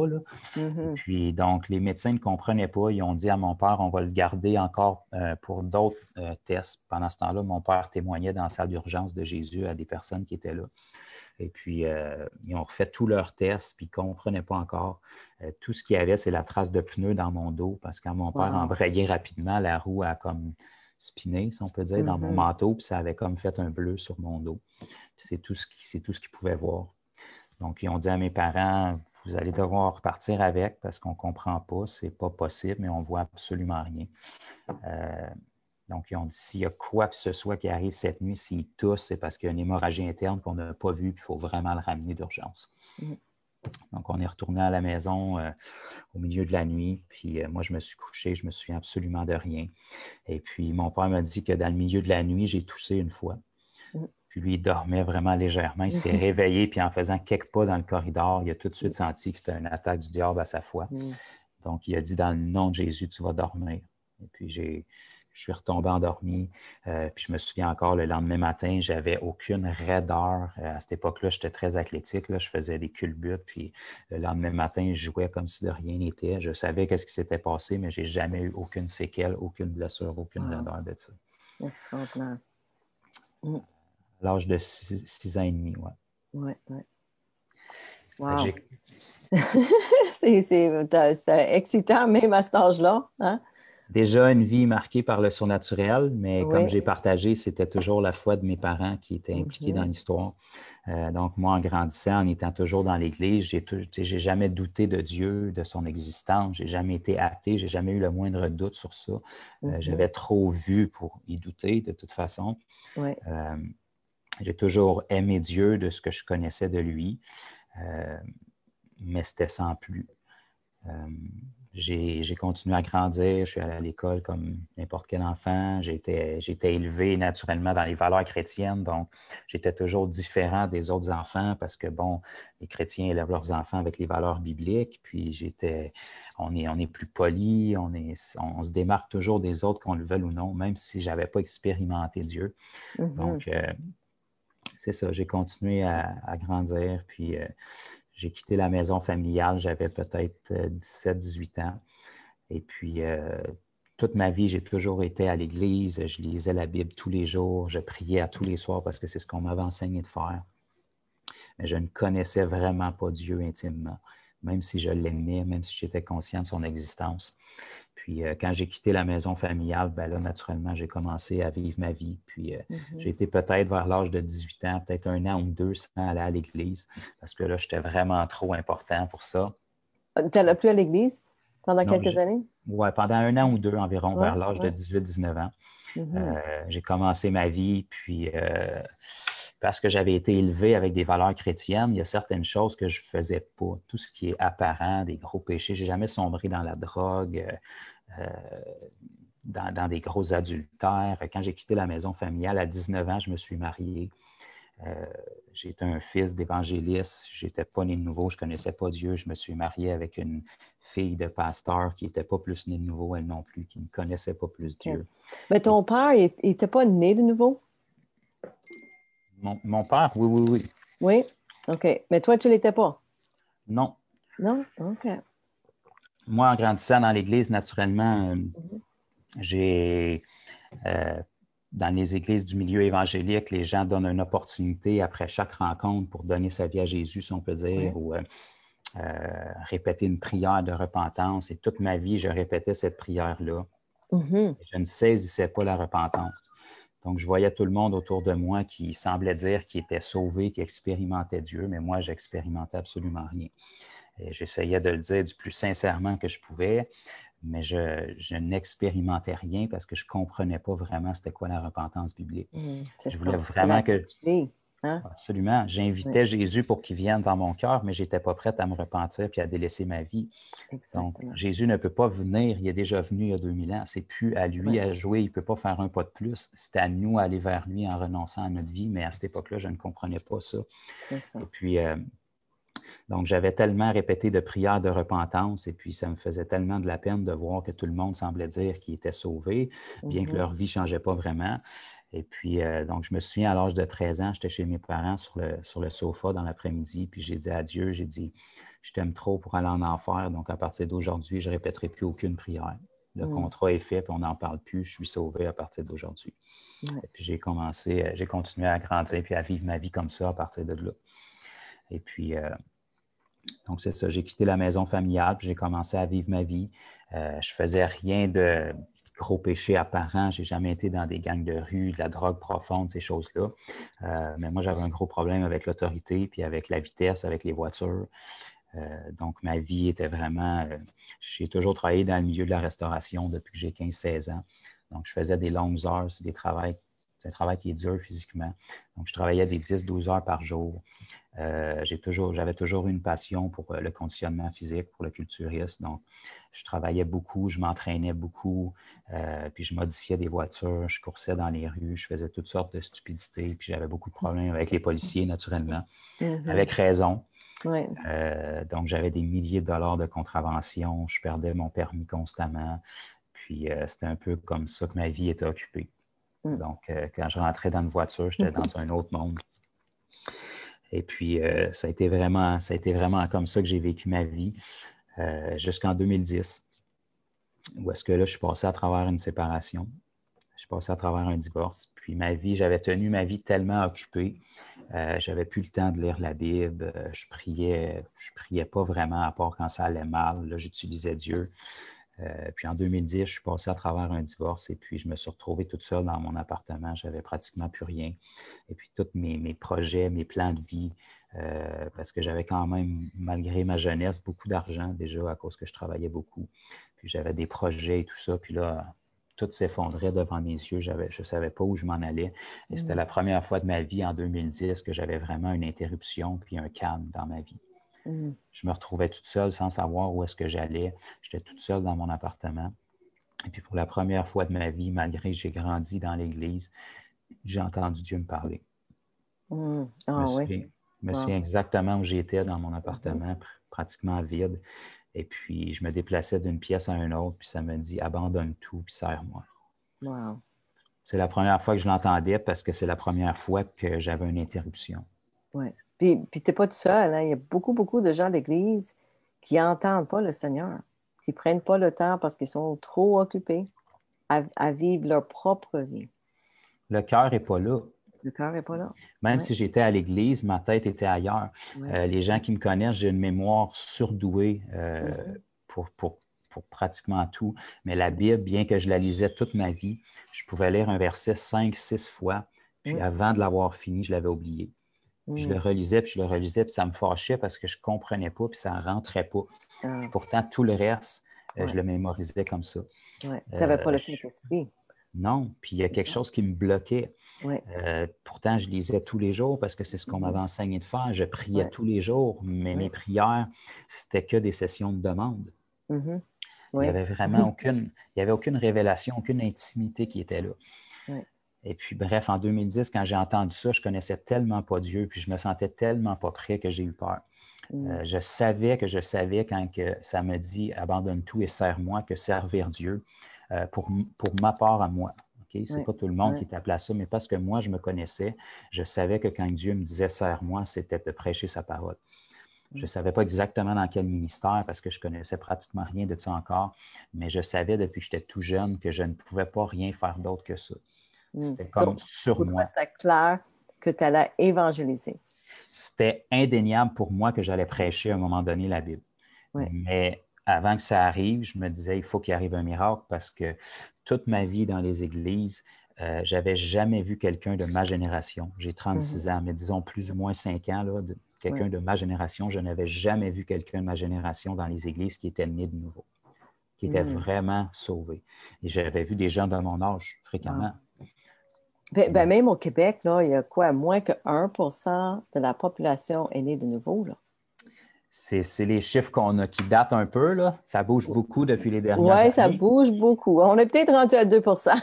Mm-hmm. Puis donc, les médecins ne comprenaient pas. Ils ont dit à mon père, on va le garder encore euh, pour d'autres euh, tests. Pendant ce temps-là, mon père témoignait dans la salle d'urgence de Jésus à des personnes qui étaient là. Et puis, ils ont refait tous leurs tests, puis ils ne comprenaient pas encore. tout ce qu'il y avait, c'est la trace de pneus dans mon dos, parce que quand mon père embrayait rapidement, la roue a comme spiné, on peut dire, dans mon mm-hmm. manteau, puis ça avait comme fait un bleu sur mon dos. C'est tout ce qu'ils pouvaient voir. Donc, ils ont dit à mes parents, vous allez devoir repartir avec parce qu'on ne comprend pas, c'est pas possible, mais on ne voit absolument rien. Euh, donc, ils ont dit s'il y a quoi que ce soit qui arrive cette nuit, s'ils tousse, c'est parce qu'il y a une hémorragie interne qu'on n'a pas vue, puis il faut vraiment le ramener d'urgence. Mm-hmm. Donc, on est retourné à la maison euh, au milieu de la nuit. Puis euh, moi, je me suis couché, je me souviens absolument de rien. Et puis, mon père m'a dit que dans le milieu de la nuit, j'ai toussé une fois. Mm. Puis lui, il dormait vraiment légèrement. Il s'est <laughs> réveillé, puis en faisant quelques pas dans le corridor, il a tout de suite mm. senti que c'était une attaque du diable à sa foi. Mm. Donc, il a dit dans le nom de Jésus, tu vas dormir. Et puis, j'ai je suis retombé endormi. Euh, puis je me souviens encore, le lendemain matin, j'avais aucune raideur. Euh, à cette époque-là, j'étais très athlétique. je faisais des culbutes. Puis le lendemain matin, je jouais comme si de rien n'était. Je savais qu'est-ce qui s'était passé, mais je n'ai jamais eu aucune séquelle, aucune blessure, aucune ah. raideur de ça. Extraordinaire. À mm. L'âge de six ans et demi, ouais. Ouais, ouais. Wow. <laughs> c'est excitant même à cet âge-là. Hein? déjà une vie marquée par le surnaturel, mais comme j'ai partagé, c'était toujours la foi de mes parents qui étaient impliqués mhm. dans l'histoire. Euh, donc, moi, en grandissant, en étant toujours dans l'Église, j'ai jamais douté de Dieu, de son existence, j'ai jamais été athée, j'ai jamais eu le moindre doute sur ça. Euh, mhm. J'avais trop vu pour y douter, de toute façon. Euh, j'ai toujours aimé Dieu de ce que je connaissais de lui, mais c'était sans plus j'ai continué à grandir. Je suis allé à l'école comme n'importe quel enfant. j'étais été, élevé naturellement dans les valeurs chrétiennes. Donc, j'étais toujours différent des autres enfants parce que, bon, les chrétiens élèvent leurs enfants avec les valeurs bibliques. Puis, j'étais, on est, on est plus poli, on, est, on se démarque toujours des autres, qu'on le veuille ou non, même si je n'avais pas expérimenté Dieu. Mm-hmm. Donc, euh, c'est ça, j'ai continué à, grandir. Puis, euh, j'ai quitté la maison familiale, j'avais peut-être 17-18 euh, ans. Et puis, euh, toute ma vie, j'ai toujours été à l'église, je lisais la Bible tous les jours, je priais à tous les soirs parce que c'est ce qu'on m'avait enseigné de faire. Mais je ne connaissais vraiment pas Dieu intimement même si je l'aimais, même si j'étais conscient de son existence. Puis euh, quand j'ai quitté la maison familiale, ben là, naturellement, j'ai commencé à vivre ma vie. Puis euh, mhm. j'ai été peut-être vers l'âge de 18 ans, peut-être un an ou deux sans aller à l'église, parce que là, j'étais vraiment trop important pour ça. Euh, tu n'allais plus à l'église pendant quelques années? Oui, pendant un an ou deux environ, vers l'âge de 18-19 ans. Mhm. j'ai commencé ma vie, puis parce que j'avais été élevé avec des valeurs chrétiennes, il y a certaines choses que je ne faisais pas. Tout ce qui est apparent, des gros péchés. Je n'ai jamais sombré dans la drogue, euh, dans, des gros adultères. Quand j'ai quitté la maison familiale à 19 ans, je me suis marié. Euh, j'étais un fils d'évangéliste, Je n'étais pas né de nouveau, je ne connaissais pas Dieu, je me suis marié avec une fille de pasteur qui n'était pas plus née de nouveau, elle non plus, qui ne connaissait pas plus Dieu. Mais ton père, il n'était pas né de nouveau? Mon, père, oui, oui, oui. Oui, OK. Mais toi, tu ne l'étais pas? Non. Non? OK. Moi, en grandissant dans l'Église, naturellement, euh, j'ai... Euh, dans les églises du milieu évangélique, les gens donnent une opportunité après chaque rencontre pour donner sa vie à Jésus, si on peut dire, ou euh, répéter une prière de repentance. Et toute ma vie, je répétais cette prière-là. Mm-hmm. Je ne saisissais pas la repentance. Donc, je voyais tout le monde autour de moi qui semblait dire qu'il était sauvé, qui expérimentait Dieu, mais moi, j'expérimentais absolument rien. J'essayais de le dire du plus sincèrement que je pouvais, mais je, n'expérimentais rien parce que je ne comprenais pas vraiment c'était quoi la repentance biblique. Hmm, je voulais vraiment que... Hein? Absolument. J'invitais Jésus pour qu'il vienne dans mon cœur, mais je n'étais pas prête à me repentir puis à délaisser ma vie. Donc, Jésus ne peut pas venir. Il est déjà venu il y a 2000 ans. C'est plus à lui à jouer. Il ne peut pas faire un pas de plus. C'est à nous d'aller aller vers lui en renonçant à notre vie. Mais à cette époque-là, je ne comprenais pas ça. Et puis, euh, donc, j'avais tellement répété de prières de repentance et puis ça me faisait tellement de la peine de voir que tout le monde semblait dire qu'il était sauvé, bien que mm-hmm. leur vie ne changeait pas vraiment. Et puis, euh, donc, je me souviens, à l'âge de 13 ans, j'étais chez mes parents sur le, sur le sofa dans l'après-midi, puis j'ai dit adieu. j'ai dit, je t'aime trop pour aller en enfer, donc à partir d'aujourd'hui, je ne répéterai plus aucune prière. Le mm. contrat est fait, puis on n'en parle plus, je suis sauvé à partir d'aujourd'hui. Et puis j'ai commencé, euh, j'ai continué à grandir, puis à vivre ma vie comme ça à partir de là. Et puis, euh, donc c'est ça, j'ai quitté la maison familiale, puis j'ai commencé à vivre ma vie. Je je faisais rien de gros péché je J'ai jamais été dans des gangs de rue, de la drogue profonde, ces choses-là. Euh, mais moi, j'avais un gros problème avec l'autorité, puis avec la vitesse, avec les voitures. Euh, donc, ma vie était vraiment. Euh, j'ai toujours travaillé dans le milieu de la restauration depuis que j'ai 15-16 ans. Donc, je faisais des longues heures. des C'est un travail qui est dur physiquement. Donc, je travaillais des 10-12 heures par jour. Euh, j'avais toujours, une passion pour euh, le conditionnement physique, pour le culturisme. Donc, je travaillais beaucoup, je m'entraînais beaucoup, euh, puis je modifiais des voitures, je coursais dans les rues, je faisais toutes sortes de stupidités, puis j'avais beaucoup de problèmes avec les policiers, naturellement, mm-hmm. avec raison. donc, j'avais des milliers de dollars de contraventions, je perdais mon permis constamment, puis c'était un peu comme ça que ma vie était occupée. Mm. Donc, quand je rentrais dans une voiture, j'étais dans mm-hmm. un autre monde. Et puis, euh, ça, a été vraiment, ça a été vraiment comme ça que j'ai vécu ma vie euh, jusqu'en 2010, où est-ce que là, je suis passé à travers une séparation, je suis passé à travers un divorce. Puis ma vie, j'avais tenu ma vie tellement occupée, euh, j'avais plus le temps de lire la Bible, euh, je priais, je priais pas vraiment, à part quand ça allait mal, là, j'utilisais Dieu. Euh, puis en 2010, je suis passé à travers un divorce et puis je me suis retrouvé toute seul dans mon appartement. J'avais pratiquement plus rien. Et puis tous mes, projets, mes plans de vie, euh, parce que j'avais quand même, malgré ma jeunesse, beaucoup d'argent déjà à cause que je travaillais beaucoup. Puis j'avais des projets et tout ça. Puis là, tout s'effondrait devant mes yeux. je ne savais pas où je m'en allais. Et c'était mm. la première fois de ma vie en 2010 que j'avais vraiment une interruption puis un calme dans ma vie. Mm. Je me retrouvais toute seule sans savoir où est-ce que j'allais. J'étais toute seule dans mon appartement. Et puis pour la première fois de ma vie, malgré que j'ai grandi dans l'Église, j'ai entendu Dieu me parler. Mm. je me ah, souviens, exactement où j'étais dans mon appartement, mm-hmm. pratiquement vide. Et puis je me déplaçais d'une pièce à une autre, puis ça me dit abandonne tout, puis serre-moi. C'est la première fois que je l'entendais parce que c'est la première fois que j'avais une interruption. Ouais. Puis, puis tu n'es pas tout seul. Hein. Il y a beaucoup, beaucoup de gens d'Église qui n'entendent pas le Seigneur, qui ne prennent pas le temps parce qu'ils sont trop occupés à, vivre leur propre vie. Le cœur n'est pas là. Le cœur n'est pas là. Même si j'étais à l'église, ma tête était ailleurs. Euh, les gens qui me connaissent, j'ai une mémoire surdouée euh, mm-hmm. pour, pour, pour, pratiquement tout. Mais la Bible, bien que je la lisais toute ma vie, je pouvais lire un verset cinq, six fois. Puis avant de l'avoir fini, je l'avais oublié. Je mmh. le relisais, puis je le relisais, puis ça me fâchait parce que je ne comprenais pas, puis ça ne rentrait pas. Ah. pourtant, tout le reste, euh, je le mémorisais comme ça. Ouais. Euh, tu n'avais pas le Saint-Esprit. Non, puis il y a quelque chose qui me bloquait. Euh, pourtant, je lisais tous les jours parce que c'est ce qu'on mmh m'avait enseigné de faire. Je priais tous les jours, mais mes prières, c'était que des sessions de demande. Mmh il n'y avait vraiment <laughs> aucune, il y avait aucune révélation, aucune intimité qui était là. Et puis, bref, en 2010, quand j'ai entendu ça, je connaissais tellement pas Dieu, puis je me sentais tellement pas prêt que j'ai eu peur. Mm. Euh, je savais que je savais quand ça me dit abandonne tout et serre moi que servir Dieu euh, pour, ma part à moi. Ce n'est pas tout le monde qui est à ça, mais parce que moi, je me connaissais, je savais que quand Dieu me disait serre moi c'était de prêcher sa parole. Mm. Je ne savais pas exactement dans quel ministère parce que je ne connaissais pratiquement rien de ça encore, mais je savais depuis que j'étais tout jeune que je ne pouvais pas rien faire d'autre que ça. Mm. C'était comme sur moi. C'était clair que tu allais évangéliser. C'était indéniable pour moi que j'allais prêcher à un moment donné la Bible. Mais avant que ça arrive, je me disais, il faut qu'il arrive un miracle parce que toute ma vie dans les églises, je euh, j'avais jamais vu quelqu'un de ma génération. J'ai 36 mm-hmm. ans, mais disons plus ou moins 5 ans, quelqu'un de ma génération, je n'avais jamais vu quelqu'un de ma génération dans les églises qui était né de nouveau, qui était mm. vraiment sauvé. Et j'avais vu des gens de mon âge fréquemment. Ben, ben, même au Québec, là, il y a quoi? Moins que 1 de la population est née de nouveau. Là. C'est, les chiffres qu'on a qui datent un peu. Ça bouge beaucoup depuis les dernières années. Oui, ça bouge beaucoup. On est peut-être rendu à 2 <laughs>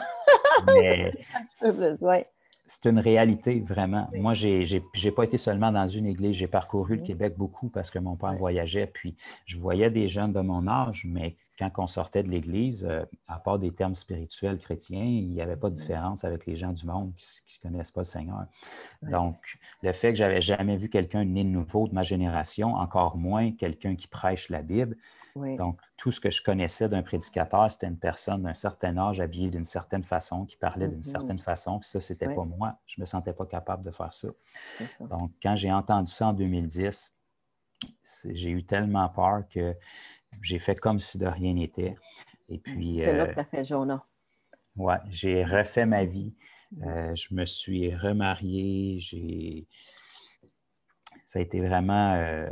Mais C'est une réalité, vraiment. Moi, j'ai n'ai pas été seulement dans une église. J'ai parcouru le Québec beaucoup parce que mon père voyageait. Puis, je voyais des jeunes de mon âge, mais quand on sortait de l'Église, euh, à part des termes spirituels chrétiens, il n'y avait pas de différence avec les gens du monde qui ne connaissent pas le Seigneur. Donc, le fait que j'avais jamais vu quelqu'un né de nouveau de ma génération, encore moins quelqu'un qui prêche la Bible. Donc, tout ce que je connaissais d'un prédicateur, c'était une personne d'un certain âge, habillée d'une certaine façon, qui parlait d'une mm-hmm. certaine façon. Puis ça, c'était n'était pas moi. Je me sentais pas capable de faire ça. ça. Donc, quand j'ai entendu ça en 2010, j'ai eu tellement peur que j'ai fait comme si de rien n'était. Et puis. C'est là que euh, tu as fait Jonah. Oui, j'ai refait ma vie. Euh, je me suis remarié. J'ai... Ça a été vraiment. Euh,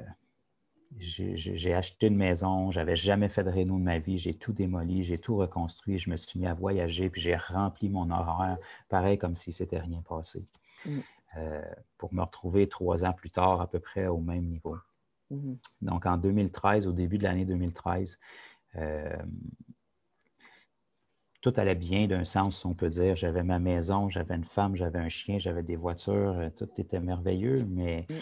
j'ai acheté une maison, Je n'avais jamais fait de réno de ma vie, j'ai tout démoli, j'ai tout reconstruit, je me suis mis à voyager, puis j'ai rempli mon horaire, pareil comme si c'était rien passé, mm. pour me retrouver trois ans plus tard à peu près au même niveau. Mhm. Donc, en 2013, au début de l'année 2013, euh, tout allait bien d'un sens, on peut dire. J'avais ma maison, j'avais une femme, j'avais un chien, j'avais des voitures, euh, tout était merveilleux, mais mm.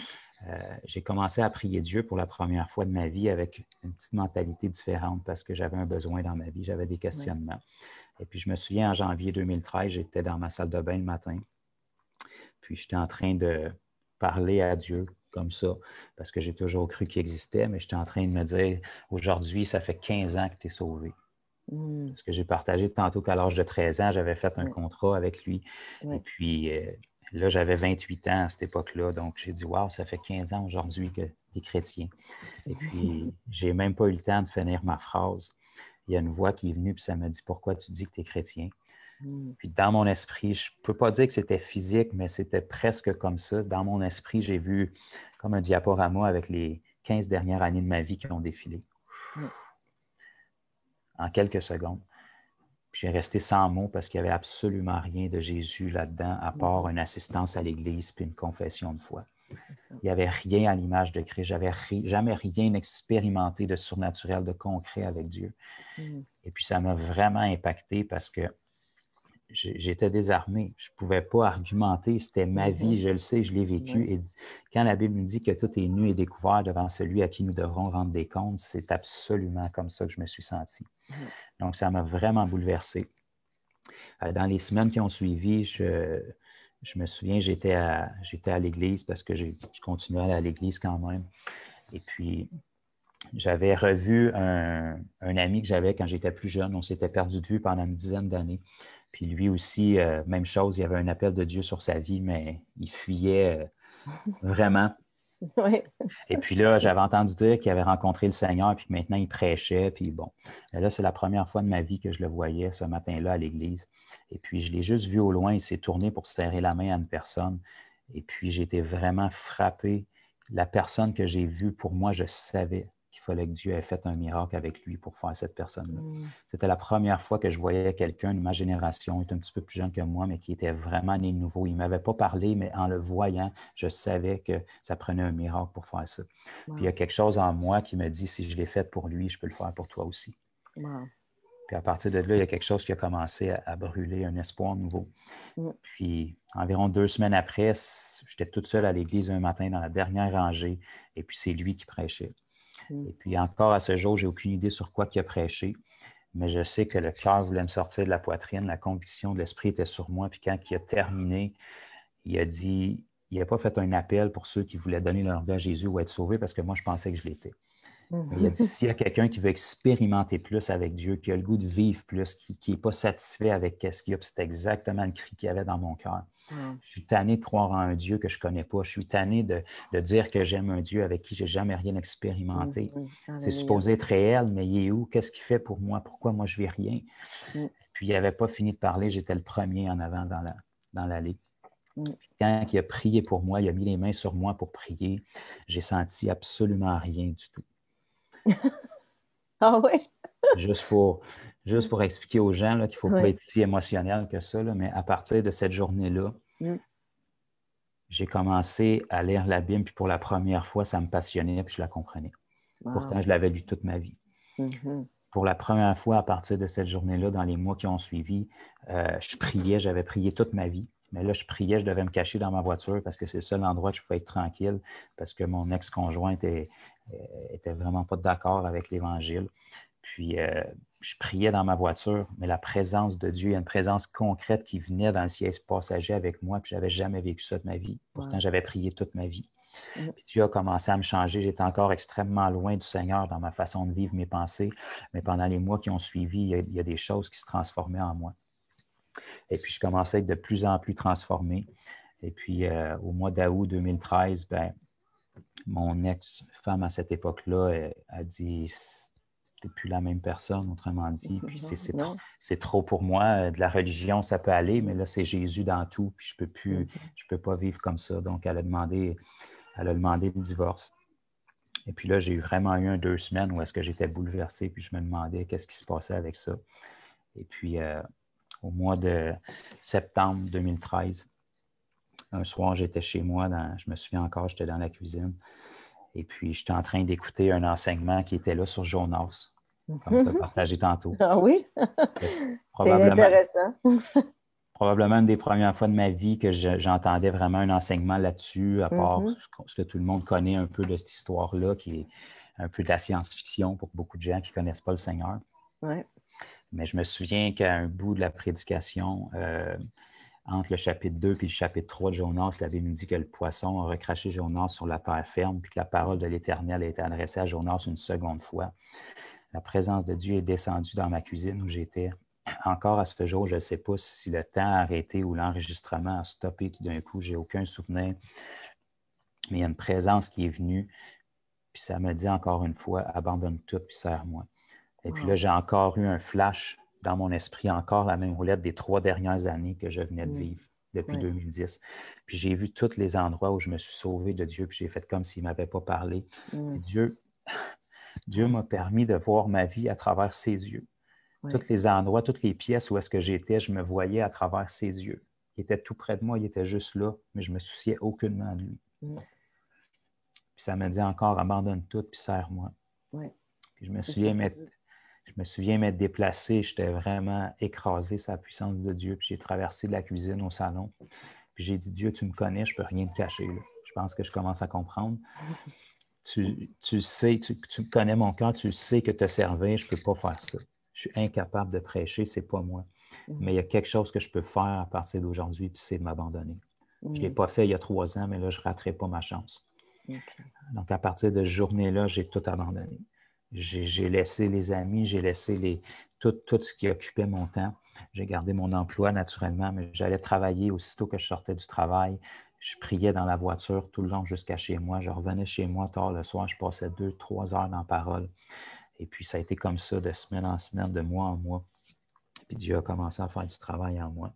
euh, j'ai commencé à prier Dieu pour la première fois de ma vie avec une petite mentalité différente parce que j'avais un besoin dans ma vie, j'avais des questionnements. Et puis je me souviens, en janvier 2013, j'étais dans ma salle de bain le matin, puis j'étais en train de parler à Dieu comme ça, parce que j'ai toujours cru qu'il existait, mais j'étais en train de me dire, aujourd'hui, ça fait 15 ans que tu es sauvé. Ce hmm. Parce que j'ai partagé tantôt qu'à l'âge de 13 ans, j'avais fait un contrat avec lui. Et puis euh, là, j'avais 28 ans à cette époque-là. Donc, j'ai dit, waouh, ça fait 15 ans aujourd'hui que tu es chrétien. Et <laughs> puis, j'ai même pas eu le temps de finir ma phrase. Il y a une voix qui est venue, puis ça m'a dit, pourquoi tu dis que tu es chrétien? Mm. Puis dans mon esprit, je ne peux pas dire que c'était physique, mais c'était presque comme ça. Dans mon esprit, j'ai vu comme un diaporama avec les 15 dernières années de ma vie qui ont défilé. Mm. En quelques secondes. J'ai resté sans mots parce qu'il n'y avait absolument rien de Jésus là-dedans, à mm. part une assistance à l'Église puis une confession de foi. Il n'y avait rien à l'image de Christ. J'avais n'avais jamais rien expérimenté de surnaturel, de concret avec Dieu. Et puis ça m'a vraiment impacté parce que j'étais désarmé. Je ne pouvais pas argumenter. C'était ma mm-hmm. vie, je le sais, je l'ai vécu. Et quand la Bible me dit que tout est nu et découvert devant celui à qui nous devrons rendre des comptes, c'est absolument comme ça que je me suis senti. Mm-hmm. Donc, ça m'a vraiment bouleversé. Euh, dans les semaines qui ont suivi, je, je me souviens, j'étais à, j'étais à l'église parce que je, continuais à aller à l'église quand même. Et puis, j'avais revu un, un, ami que j'avais quand j'étais plus jeune. On s'était perdu de vue pendant une dizaine d'années. Puis lui aussi, euh, même chose, il y avait un appel de Dieu sur sa vie, mais il fuyait euh, <laughs> vraiment. Et puis là, j'avais entendu dire qu'il avait rencontré le Seigneur, puis maintenant il prêchait, puis bon. là, c'est la première fois de ma vie que je le voyais ce matin-là à l'église. Et puis je l'ai juste vu au loin, il s'est tourné pour serrer la main à une personne. Et puis j'étais vraiment frappé. La personne que j'ai vue, pour moi, je savais qu'il fallait que Dieu ait fait un miracle avec lui pour faire cette personne-là. Mm. C'était la première fois que je voyais quelqu'un de ma génération, il un petit peu plus jeune que moi, mais qui était vraiment né nouveau. Il ne m'avait pas parlé, mais en le voyant, je savais que ça prenait un miracle pour faire ça. Puis il y a quelque chose en moi qui me dit, si je l'ai fait pour lui, je peux le faire pour toi aussi. Puis à partir de là, il y a quelque chose qui a commencé à, brûler, un espoir nouveau. Mm. Puis environ deux semaines après, j'étais toute seule à l'église un matin dans la dernière rangée, et puis c'est lui qui prêchait. Mm. Et puis encore à ce jour, j'ai aucune idée sur quoi qu'il a prêché, mais je sais que le cœur voulait me sortir de la poitrine, la conviction de l'esprit était sur moi. Puis quand il a terminé, il a dit, il n'a pas fait un appel pour ceux qui voulaient donner leur vie à Jésus ou être sauvés parce que moi, je pensais que je l'étais dit mm-hmm. S'il y a quelqu'un qui veut expérimenter plus avec Dieu, qui a le goût de vivre plus, qui n'est pas satisfait avec ce qu'il y a, c'est exactement le cri qu'il y avait dans mon cœur. Mm. Je suis tanné de croire en un Dieu que je ne connais pas. Je suis tanné de, dire que j'aime un Dieu avec qui je n'ai jamais rien expérimenté. Mm-hmm. C'est supposé être réel, mais il est où? Qu'est-ce qu'il fait pour moi? Pourquoi moi je ne vis rien? Mm. Puis il n'avait pas fini de parler, j'étais le premier en avant dans, la, dans l'allée. Mm. Quand il a prié pour moi, il a mis les mains sur moi pour prier, j'ai senti absolument rien du tout. <laughs> ah oui? juste, pour, juste pour expliquer aux gens qu'il ne faut pas être si émotionnel que ça, mais à partir de cette journée-là, mm. j'ai commencé à lire la puis pour la première fois, ça me passionnait, puis je la comprenais. Pourtant, je l'avais lu toute ma vie. Mm-hmm. Pour la première fois, à partir de cette journée-là, dans les mois qui ont suivi, euh, je priais, j'avais prié toute ma vie. Mais là, je priais, je devais me cacher dans ma voiture parce que c'est le seul endroit où je pouvais être tranquille parce que mon ex-conjoint n'étaient euh, vraiment pas d'accord avec l'Évangile. Puis euh, je priais dans ma voiture, mais la présence de Dieu, une présence concrète qui venait dans le siège passager avec moi, puis je n'avais jamais vécu ça de ma vie. Pourtant, j'avais prié toute ma vie. Puis Dieu a commencé à me changer. J'étais encore extrêmement loin du Seigneur dans ma façon de vivre mes pensées, mais pendant les mois qui ont suivi, il y a, des choses qui se transformaient en moi. Et puis je commençais à être de plus en plus transformé. Et puis euh, au mois d'août 2013, ben, mon ex-femme à cette époque-là a dit t'es plus la même personne, autrement dit. <laughs> Puis c'est trop, trop pour moi. De la religion, ça peut aller, mais là, c'est Jésus dans tout, puis je peux mm-hmm. je peux pas vivre comme ça. Donc, elle a demandé, le divorce. Et puis là, j'ai vraiment eu un deux semaines où est-ce que j'étais bouleversé, puis je me demandais qu'est-ce qui se passait avec ça. Et puis, euh, au mois de septembre 2013, un soir, j'étais chez moi, je me souviens encore, j'étais dans la cuisine. Et puis, j'étais en train d'écouter un enseignement qui était là sur Jonas, comme on peut <laughs> partager tantôt. Ah oui? <laughs> C'est intéressant. <laughs> probablement une des premières fois de ma vie que j'entendais vraiment un enseignement là-dessus, à part mm-hmm. ce que tout le monde connaît un peu de cette histoire-là, qui est un peu de la science-fiction pour beaucoup de gens qui ne connaissent pas le Seigneur. Ouais. Mais je me souviens qu'à un bout de la prédication, euh, entre le chapitre 2 et le chapitre 3 de Jonas, la Bible nous dit que le poisson a recraché Jonas sur la terre ferme, puis que la parole de l'Éternel a été adressée à Jonas une seconde fois. La présence de Dieu est descendue dans ma cuisine où j'étais. Encore à ce jour, je ne sais pas si le temps a arrêté ou l'enregistrement a stoppé tout d'un coup, j'ai aucun souvenir. Mais il y a une présence qui est venue, puis ça me dit encore une fois, abandonne tout, puis serre-moi. Et puis là, j'ai encore eu un flash dans mon esprit encore la même roulette des trois dernières années que je venais de vivre depuis 2010. Puis j'ai vu tous les endroits où je me suis sauvé de Dieu, puis j'ai fait comme s'il ne m'avait pas parlé. Mm. Dieu, <laughs> Dieu m'a permis de voir ma vie à travers ses yeux. Tous les endroits, toutes les pièces où est-ce que j'étais, je me voyais à travers ses yeux. Il était tout près de moi, il était juste là, mais je ne me souciais aucunement de lui. Mm. Puis ça me dit encore, abandonne tout, puis serre-moi. Puis je me souviens, mais je me souviens m'être déplacé, j'étais vraiment écrasé la puissance de Dieu. Puis j'ai traversé de la cuisine au salon. Puis j'ai dit Dieu, tu me connais, je ne peux rien te cacher. Je pense que je commence à comprendre. Tu, sais, tu, connais mon cœur, tu sais que te servir, je ne peux pas faire ça. Je suis incapable de prêcher, Ce n'est pas moi. Mm. Mais il y a quelque chose que je peux faire à partir d'aujourd'hui, puis c'est m'abandonner. Je ne l'ai mm. pas fait il y a trois ans, mais là, je ne raterai pas ma chance. Donc, à partir de cette journée-là, j'ai tout abandonné. J'ai laissé les amis, j'ai laissé les, tout, ce qui occupait mon temps. J'ai gardé mon emploi naturellement, mais j'allais travailler aussitôt que je sortais du travail. Je priais dans la voiture tout le long jusqu'à chez moi. Je revenais chez moi tard le soir. Je passais deux, trois heures dans la parole. Et puis, ça a été comme ça de semaine en semaine, de mois en mois. Puis Dieu a commencé à faire du travail en moi.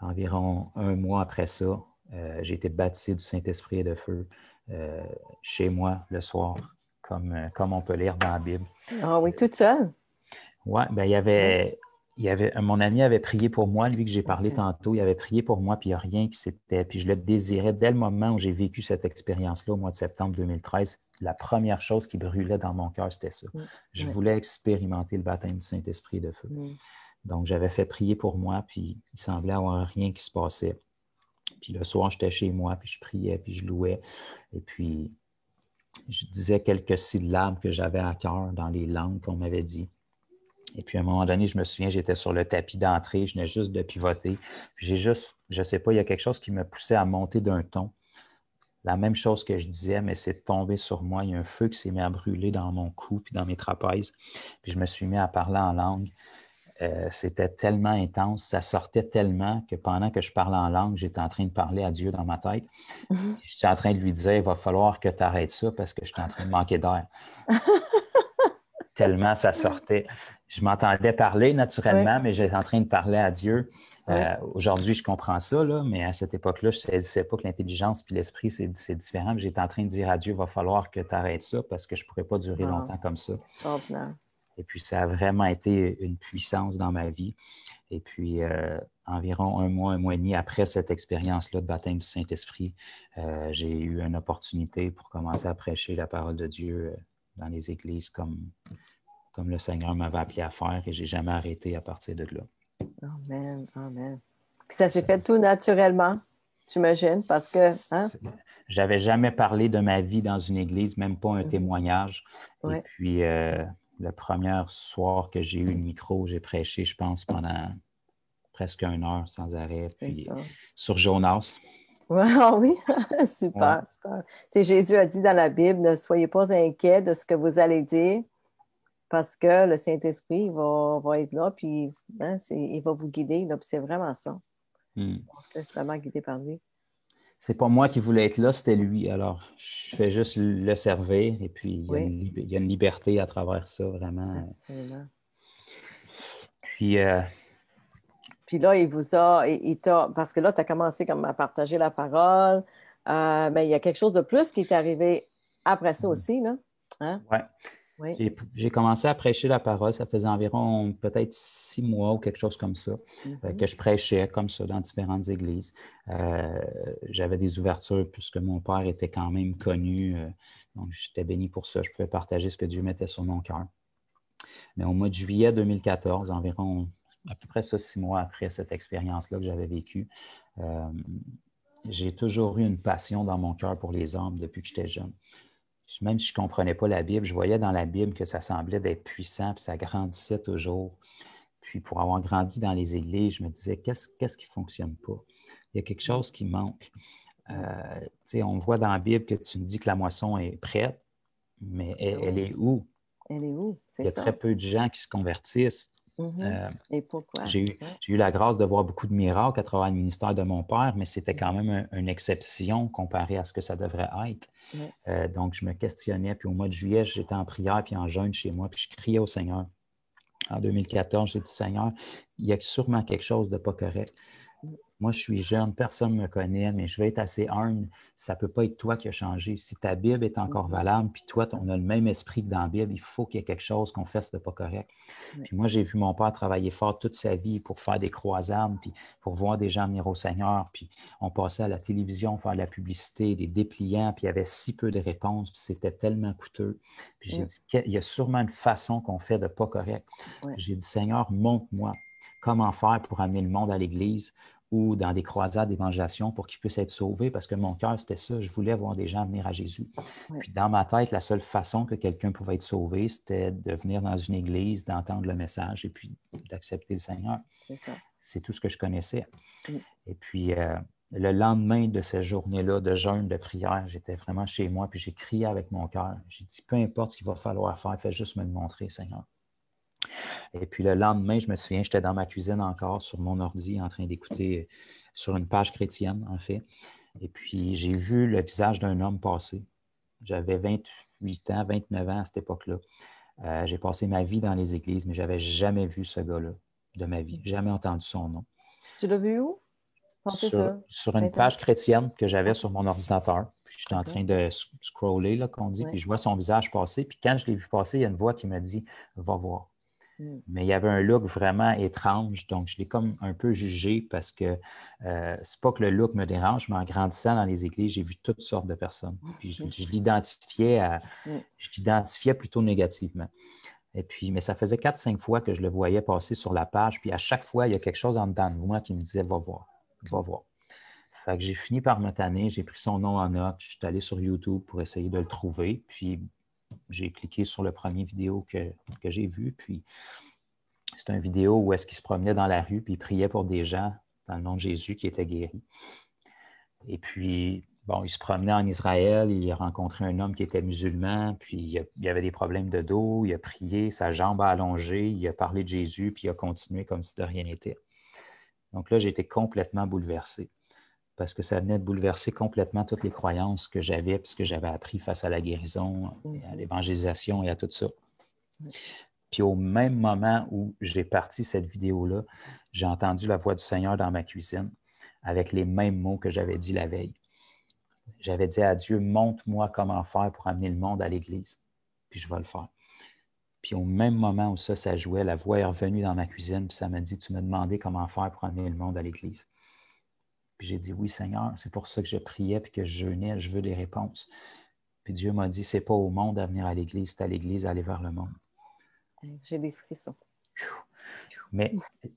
Environ un mois après ça, euh, j'ai été baptisé du Saint-Esprit et de feu euh, chez moi le soir. Euh, comme, on peut lire dans la Bible. Ah oui, toute seule? Oui, ben, il y avait, il y avait, mon ami avait prié pour moi, lui que j'ai parlé tantôt, il avait prié pour moi, puis il n'y a rien qui s'était. Puis je le désirais dès le moment où j'ai vécu cette expérience-là au mois de septembre 2013. La première chose qui brûlait dans mon cœur, c'était ça. Mm. Je voulais expérimenter le baptême du Saint-Esprit de feu. Mm. Donc, j'avais fait prier pour moi, puis il semblait avoir rien qui se passait. Puis le soir, j'étais chez moi, puis je priais, puis je louais. Et puis, je disais quelques syllabes que j'avais à cœur dans les langues qu'on m'avait dit. Et puis à un moment donné, je me souviens, j'étais sur le tapis d'entrée, je venais juste de pivoter. J'ai juste, je ne sais pas, il y a quelque chose qui me poussait à monter d'un ton. La même chose que je disais, mais c'est tombé sur moi. Il y a un feu qui s'est mis à brûler dans mon cou puis dans mes trapèzes. Puis je me suis mis à parler en langue. Euh, c'était tellement intense, ça sortait tellement que pendant que je parlais en langue, j'étais en train de parler à Dieu dans ma tête. Mhm. J'étais en train de lui dire, il va falloir que tu arrêtes ça parce que je suis en train de manquer d'air. <laughs> tellement ça sortait. Je m'entendais parler naturellement, mais j'étais en train de parler à Dieu. Euh, aujourd'hui, je comprends ça, mais à cette époque-là, je ne saisissais pas que l'intelligence puis l'esprit, c'est différent. J'étais en train de dire à Dieu, il va falloir que tu arrêtes ça parce que je ne pourrais pas durer longtemps comme ça. Ordinaire. Et puis, ça a vraiment été une puissance dans ma vie. Et puis, euh, environ un mois, un mois et demi après cette expérience-là de baptême du Saint-Esprit, euh, j'ai eu une opportunité pour commencer à prêcher la parole de Dieu euh, dans les églises comme, comme le Seigneur m'avait appelé à faire et je n'ai jamais arrêté à partir de là. Amen, amen. ça s'est fait tout naturellement, j'imagine, parce que... Hein? J'avais jamais parlé de ma vie dans une église, même pas un mmh. témoignage. Et puis le premier soir que j'ai eu le micro, j'ai prêché, je pense, pendant presque une heure sans arrêt. Puis sur Jonas. oui, <laughs> super, super. Jésus a dit dans la Bible, ne soyez pas inquiets de ce que vous allez dire, parce que le Saint-Esprit va, être là, puis hein, il va vous guider. c'est vraiment ça. Hmm. On se laisse vraiment guider par lui c'est pas moi qui voulais être là, c'était lui. Alors, je fais juste le servir et puis il, y a une, liberté à travers ça, vraiment. Euh. Absolument. Puis, euh, puis là, il vous a, parce que là, tu as commencé comme à partager la parole, mais euh, ben, il y a quelque chose de plus qui est arrivé après ça mm. aussi, là. Hein? Oui. J'ai commencé à prêcher la parole, ça faisait environ peut-être six mois ou quelque chose comme ça, mm-hmm. que je prêchais comme ça dans différentes églises. Euh, j'avais des ouvertures puisque mon père était quand même connu, euh, donc j'étais béni pour ça, je pouvais partager ce que Dieu mettait sur mon cœur. Mais au mois de juillet 2014, environ à peu près ça, six mois après cette expérience-là que j'avais vécue, euh, j'ai toujours eu une passion dans mon cœur pour les hommes depuis que j'étais jeune même si je ne comprenais pas la Bible, je voyais dans la Bible que ça semblait d'être puissant, puis ça grandissait toujours. Puis pour avoir grandi dans les églises, je me disais, qu'est-ce, qu'est-ce qui ne fonctionne pas? Il y a quelque chose qui manque. Euh, on voit dans la Bible que tu me dis que la moisson est prête, mais elle, ah est où? Elle est où? Il y a très peu de gens qui se convertissent. Mmh euh, j'ai eu, la grâce de voir beaucoup de miracles à travers le ministère de mon père, mais c'était mmh. quand même une exception comparée à ce que ça devrait être. Euh, donc, je me questionnais. Puis au mois de juillet, j'étais en prière puis en jeûne chez moi, puis je criais au Seigneur. En 2014, j'ai dit Seigneur, il y a sûrement quelque chose de pas correct. Moi, je suis jeune, personne ne me connaît, mais je vais être assez humble. Ça ne peut pas être toi qui as changé. Si ta Bible est encore mm-hmm. valable, puis toi, on a le même esprit que dans la Bible, il faut qu'il y ait quelque chose qu'on fasse de pas correct. Puis moi, j'ai vu mon père travailler fort toute sa vie pour faire des croisades, puis pour voir des gens venir au Seigneur. Puis on passait à la télévision, faire de la publicité, des dépliants, puis il y avait si peu de réponses, puis c'était tellement coûteux. Puis j'ai dit il y a sûrement une façon qu'on fait de pas correct. J'ai dit, Seigneur, montre-moi comment faire pour amener le monde à l'Église ou dans des croisades d'évangélisation pour qu'ils puissent être sauvés, parce que mon cœur, c'était ça, je voulais voir des gens venir à Jésus. Puis dans ma tête, la seule façon que quelqu'un pouvait être sauvé, c'était de venir dans une église, d'entendre le message et puis d'accepter le Seigneur. C'est tout ce que je connaissais. Mm. Et puis, euh, le lendemain de cette journée-là de jeûne, de prière, j'étais vraiment chez moi, puis j'ai crié avec mon cœur. J'ai dit, peu importe ce qu'il va falloir faire, fais juste me le montrer, Seigneur. Et puis le lendemain, je me souviens, j'étais dans ma cuisine encore sur mon ordi en train d'écouter euh, sur une page chrétienne, en fait. Et puis j'ai vu le visage d'un homme passer. J'avais 28 ans, 29 ans à cette époque-là. Euh, j'ai passé ma vie dans les églises, mais je n'avais jamais vu ce gars-là de ma vie, jamais entendu son nom. Tu l'as vu où? Sur, une page chrétienne que j'avais sur mon ordinateur. Puis j'étais en train de scroller, là, qu'on dit, puis je vois son visage passer. Puis quand je l'ai vu passer, il y a une voix qui me dit Va voir. Mm. mais il y avait un look vraiment étrange, donc je l'ai comme un peu jugé parce que euh, c'est pas que le look me dérange, mais en grandissant dans les églises, j'ai vu toutes sortes de personnes. Oh, puis je, l'identifiais, mm. je l'identifiais plutôt négativement. Et puis, mais ça faisait quatre, cinq fois que je le voyais passer sur la page, puis à chaque fois, il y a quelque chose en dedans de moi qui me disait Va voir, va voir. Fait que j'ai fini par me tanner, j'ai pris son nom en note, je suis allé sur YouTube pour essayer de le trouver, puis j'ai cliqué sur le premier vidéo que, j'ai vu, puis c'est une vidéo où est-ce qu'il se promenait dans la rue, puis priait pour des gens dans le nom de Jésus qui étaient guéris. Et puis, bon, il se promenait en Israël, il a rencontré un homme qui était musulman, puis il y avait des problèmes de dos, il a prié, sa jambe a allongé, il a parlé de Jésus, puis il a continué comme si de rien n'était. Donc là, j'ai été complètement bouleversé parce que ça venait de bouleverser complètement toutes les croyances que j'avais, puisque j'avais appris face à la guérison, à mhm. l'évangélisation et à tout ça. Puis au même moment où j'ai parti cette vidéo-là, j'ai entendu la voix du Seigneur dans ma cuisine avec les mêmes mots que j'avais dit la veille. J'avais dit à Dieu, montre-moi comment faire pour amener le monde à l'Église, puis je vais le faire. Puis au même moment où ça, ça jouait, la voix est revenue dans ma cuisine, puis ça m'a dit, tu me demandé comment faire pour amener le monde à l'Église. Puis j'ai dit, oui, Seigneur, c'est pour ça que je priais puis que je jeûnais, je veux des réponses. Puis Dieu m'a dit, c'est pas au monde à venir à l'Église, c'est à l'Église d'aller vers le monde. J'ai des frissons. Mais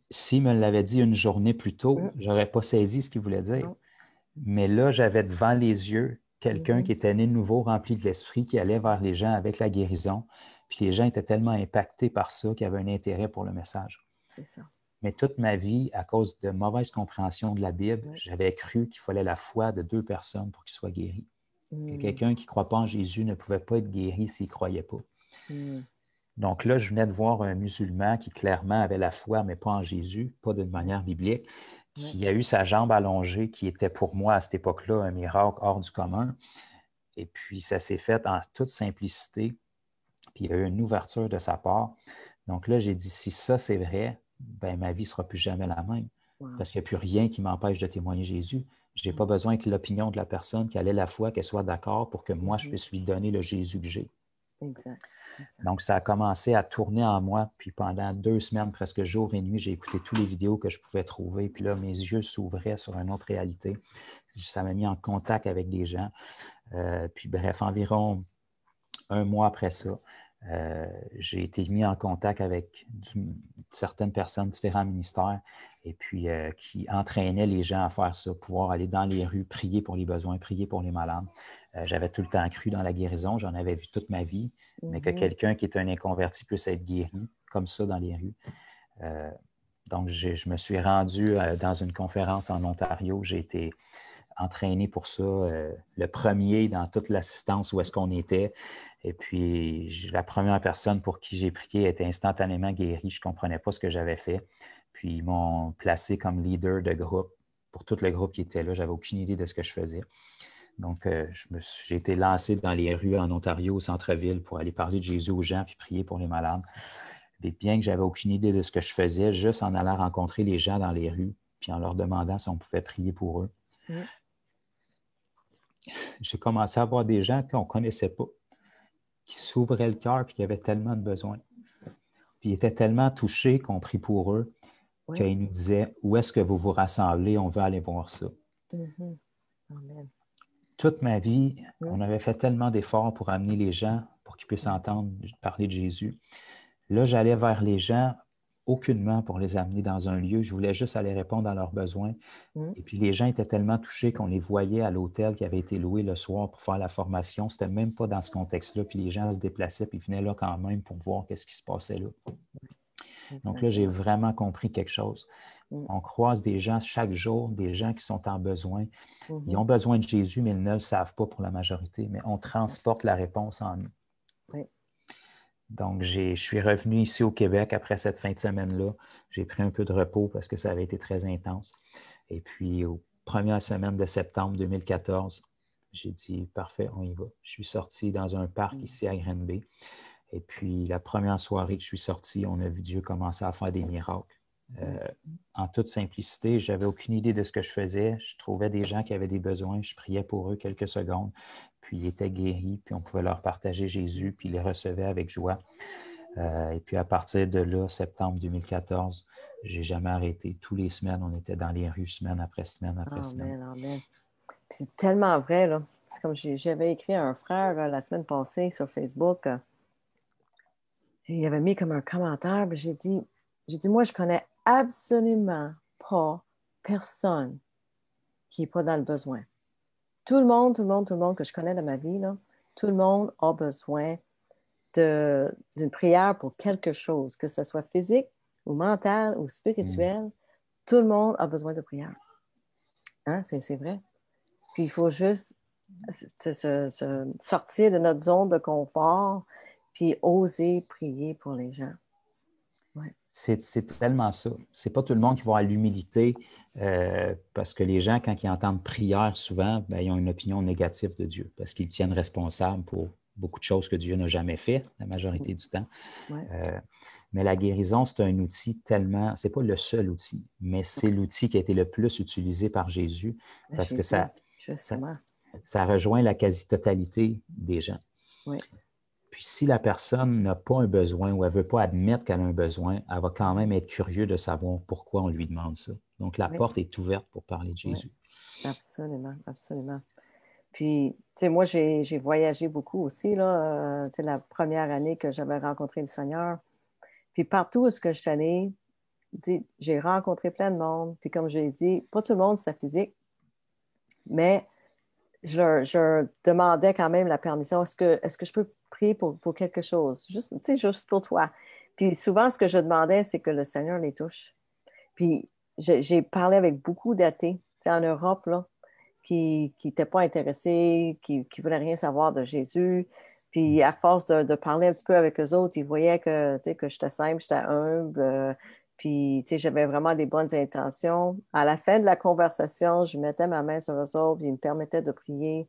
s'il me l'avait dit une journée plus tôt, je mm. j'aurais pas saisi ce qu'il voulait dire. Mais là, j'avais devant les yeux quelqu'un mm-hmm. qui était né de nouveau, rempli de l'esprit, qui allait vers les gens avec la guérison. Puis les gens étaient tellement impactés par ça qu'ils avaient un intérêt pour le message. C'est ça. Mais toute ma vie, à cause de mauvaise compréhension de la Bible, j'avais cru qu'il fallait la foi de deux personnes pour qu'il soit guéri. Mm. quelqu'un qui ne croit pas en Jésus ne pouvait pas être guéri s'il ne croyait pas. Mm. Donc là, je venais de voir un musulman qui clairement avait la foi, mais pas en Jésus, pas d'une manière biblique, qui a eu sa jambe allongée, qui était pour moi à cette époque-là un miracle hors du commun. Et puis ça s'est fait en toute simplicité, puis il y a eu une ouverture de sa part. Donc là, j'ai dit, si ça c'est vrai, ben, ma vie ne sera plus jamais la même. Parce qu'il n'y a plus rien qui m'empêche de témoigner Jésus. Je n'ai mm. pas besoin que l'opinion de la personne, qui allait la foi, qu'elle soit d'accord pour que moi, je puisse lui donner le Jésus que j'ai. Exact, Donc, ça a commencé à tourner en moi. Puis pendant deux semaines, presque jour et nuit, j'ai écouté toutes les vidéos que je pouvais trouver. Puis là, mes yeux s'ouvraient sur une autre réalité. Ça m'a mis en contact avec des gens. Euh, puis bref, environ un mois après ça, euh, j'ai été mis en contact avec certaines personnes, différents ministères, et puis euh, qui entraînaient les gens à faire ça, pouvoir aller dans les rues, prier pour les besoins, prier pour les malades. Euh, j'avais tout le temps cru dans la guérison, j'en avais vu toute ma vie, mais que mhm. quelqu'un qui est un inconverti puisse être guéri comme ça dans les rues. donc, je me suis rendu dans une conférence en Ontario, j'ai été entraîné pour ça, le premier dans toute l'assistance où est-ce qu'on était. Et puis, la première personne pour qui j'ai prié était instantanément guérie. Je ne comprenais pas ce que j'avais fait. Puis, ils m'ont placé comme leader de groupe pour tout le groupe qui était là. J'avais aucune idée de ce que je faisais. Donc, euh, j'ai été lancé dans les rues en Ontario, au centre-ville, pour aller parler de Jésus aux gens puis prier pour les malades. bien que j'avais aucune idée de ce que je faisais, juste en allant rencontrer les gens dans les rues puis en leur demandant si on pouvait prier pour eux. Mmh. J'ai commencé à voir des gens qu'on ne connaissait pas qui s'ouvraient le cœur et qui avait tellement de besoins. Puis ils étaient tellement touchés qu'on prie pour eux qu'ils nous disaient Où est-ce que vous vous rassemblez On veut aller voir ça. Mm-hmm. Toute ma vie, on avait fait tellement d'efforts pour amener les gens pour qu'ils puissent entendre parler de Jésus. Là, j'allais vers les gens aucunement pour les amener dans un lieu. Je voulais juste aller répondre à leurs besoins. Mmh. Et puis les gens étaient tellement touchés qu'on les voyait à l'hôtel qui avait été loué le soir pour faire la formation. C'était même pas dans ce contexte-là. Puis les gens se déplaçaient puis venaient là quand même pour voir qu'est-ce qui se passait là. Donc là, j'ai vraiment compris quelque chose. Mmh. On croise des gens chaque jour, des gens qui sont en besoin. Ils mmh ont besoin de Jésus, mais ils ne le savent pas pour la majorité. Mais on transporte la réponse en nous. Donc, je suis revenu ici au Québec après cette fin de semaine-là. J'ai pris un peu de repos parce que ça avait été très intense. Et puis, aux premières semaines de septembre 2014, j'ai dit, parfait, on y va. Je suis sorti dans un parc mm. ici à Granby. Et puis, la première soirée que je suis sorti, on a vu Dieu commencer à faire des miracles. Euh, en toute simplicité, j'avais aucune idée de ce que je faisais. Je trouvais des gens qui avaient des besoins, je priais pour eux quelques secondes, puis ils étaient guéris, puis on pouvait leur partager Jésus, puis ils les recevaient avec joie. Euh, et puis à partir de là, septembre 2014, j'ai jamais arrêté. Tous les semaines, on était dans les rues, semaine après semaine après semaine. C'est tellement vrai, là. C'est comme j'avais écrit à un frère euh, la semaine passée sur Facebook. il avait mis comme un commentaire, j'ai dit, j'ai dit, moi, je connais absolument pas personne qui n'est pas dans le besoin. Tout le monde, tout le monde, tout le monde que je connais dans ma vie, tout le monde a besoin d'une prière pour quelque chose, que ce soit physique ou mental ou spirituel. Mm. Tout le monde a besoin de prière. Hein, c'est vrai. Puis il faut juste sortir de notre zone de confort, puis oser prier pour les gens. C'est tellement ça. C'est pas tout le monde qui va à l'humilité euh, parce que les gens, quand ils entendent prière souvent, ben ils ont une opinion négative de Dieu parce qu'ils tiennent responsable pour beaucoup de choses que Dieu n'a jamais fait la majorité mm. du temps. Euh, mais la guérison, c'est un outil tellement, c'est pas le seul outil, mais c'est l'outil qui a été le plus utilisé par Jésus ben, parce que ça, ça, ça, rejoint la quasi-totalité des gens. Oui. Puis si la personne n'a pas un besoin ou elle ne veut pas admettre qu'elle a un besoin, elle va quand même être curieuse de savoir pourquoi on lui demande ça. Donc la porte est ouverte pour parler de Jésus. Absolument, absolument. Puis, tu sais, moi, j'ai voyagé beaucoup aussi, là. Euh, tu sais, la première année que j'avais rencontré le Seigneur. Puis partout où je suis allée, j'ai rencontré plein de monde. Puis comme je l'ai dit, pas tout le monde, sa physique, mais je, je, demandais quand même la permission. Est-ce que, est -ce que je peux prier pour, quelque chose, juste, juste pour toi. Puis souvent, ce que je demandais, c'est que le Seigneur les touche. Puis j'ai parlé avec beaucoup d'athées en Europe qui n'étaient pas intéressés, qui ne voulaient rien savoir de Jésus. Puis mm. à force de, parler un petit peu avec eux autres, ils voyaient que, que j'étais simple, j'étais humble. Euh, puis j'avais vraiment des bonnes intentions. À la fin de la conversation, je mettais ma main sur eux autres, puis ils me permettaient de prier.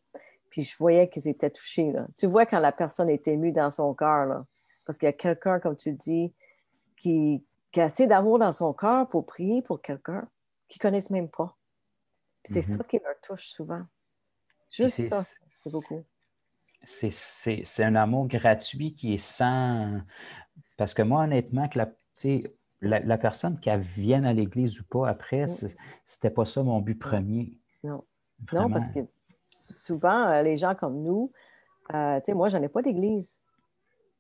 Puis je voyais qu'ils étaient touchés. Tu vois quand la personne est émue dans son cœur, Parce qu'il y a quelqu'un, comme tu dis, qui, qui a assez d'amour dans son cœur pour prier pour quelqu'un qu'ils ne connaissent même pas. c'est mhm. ça qui leur touche souvent. Juste ça, c'est beaucoup. C'est un amour gratuit qui est sans. Parce que moi, honnêtement, que la, la, personne qui vienne à l'église ou pas après, mm. c'était pas ça mon but premier. Non. Non, parce que souvent, euh, les gens comme nous, euh, tu sais, moi, je ai pas d'église.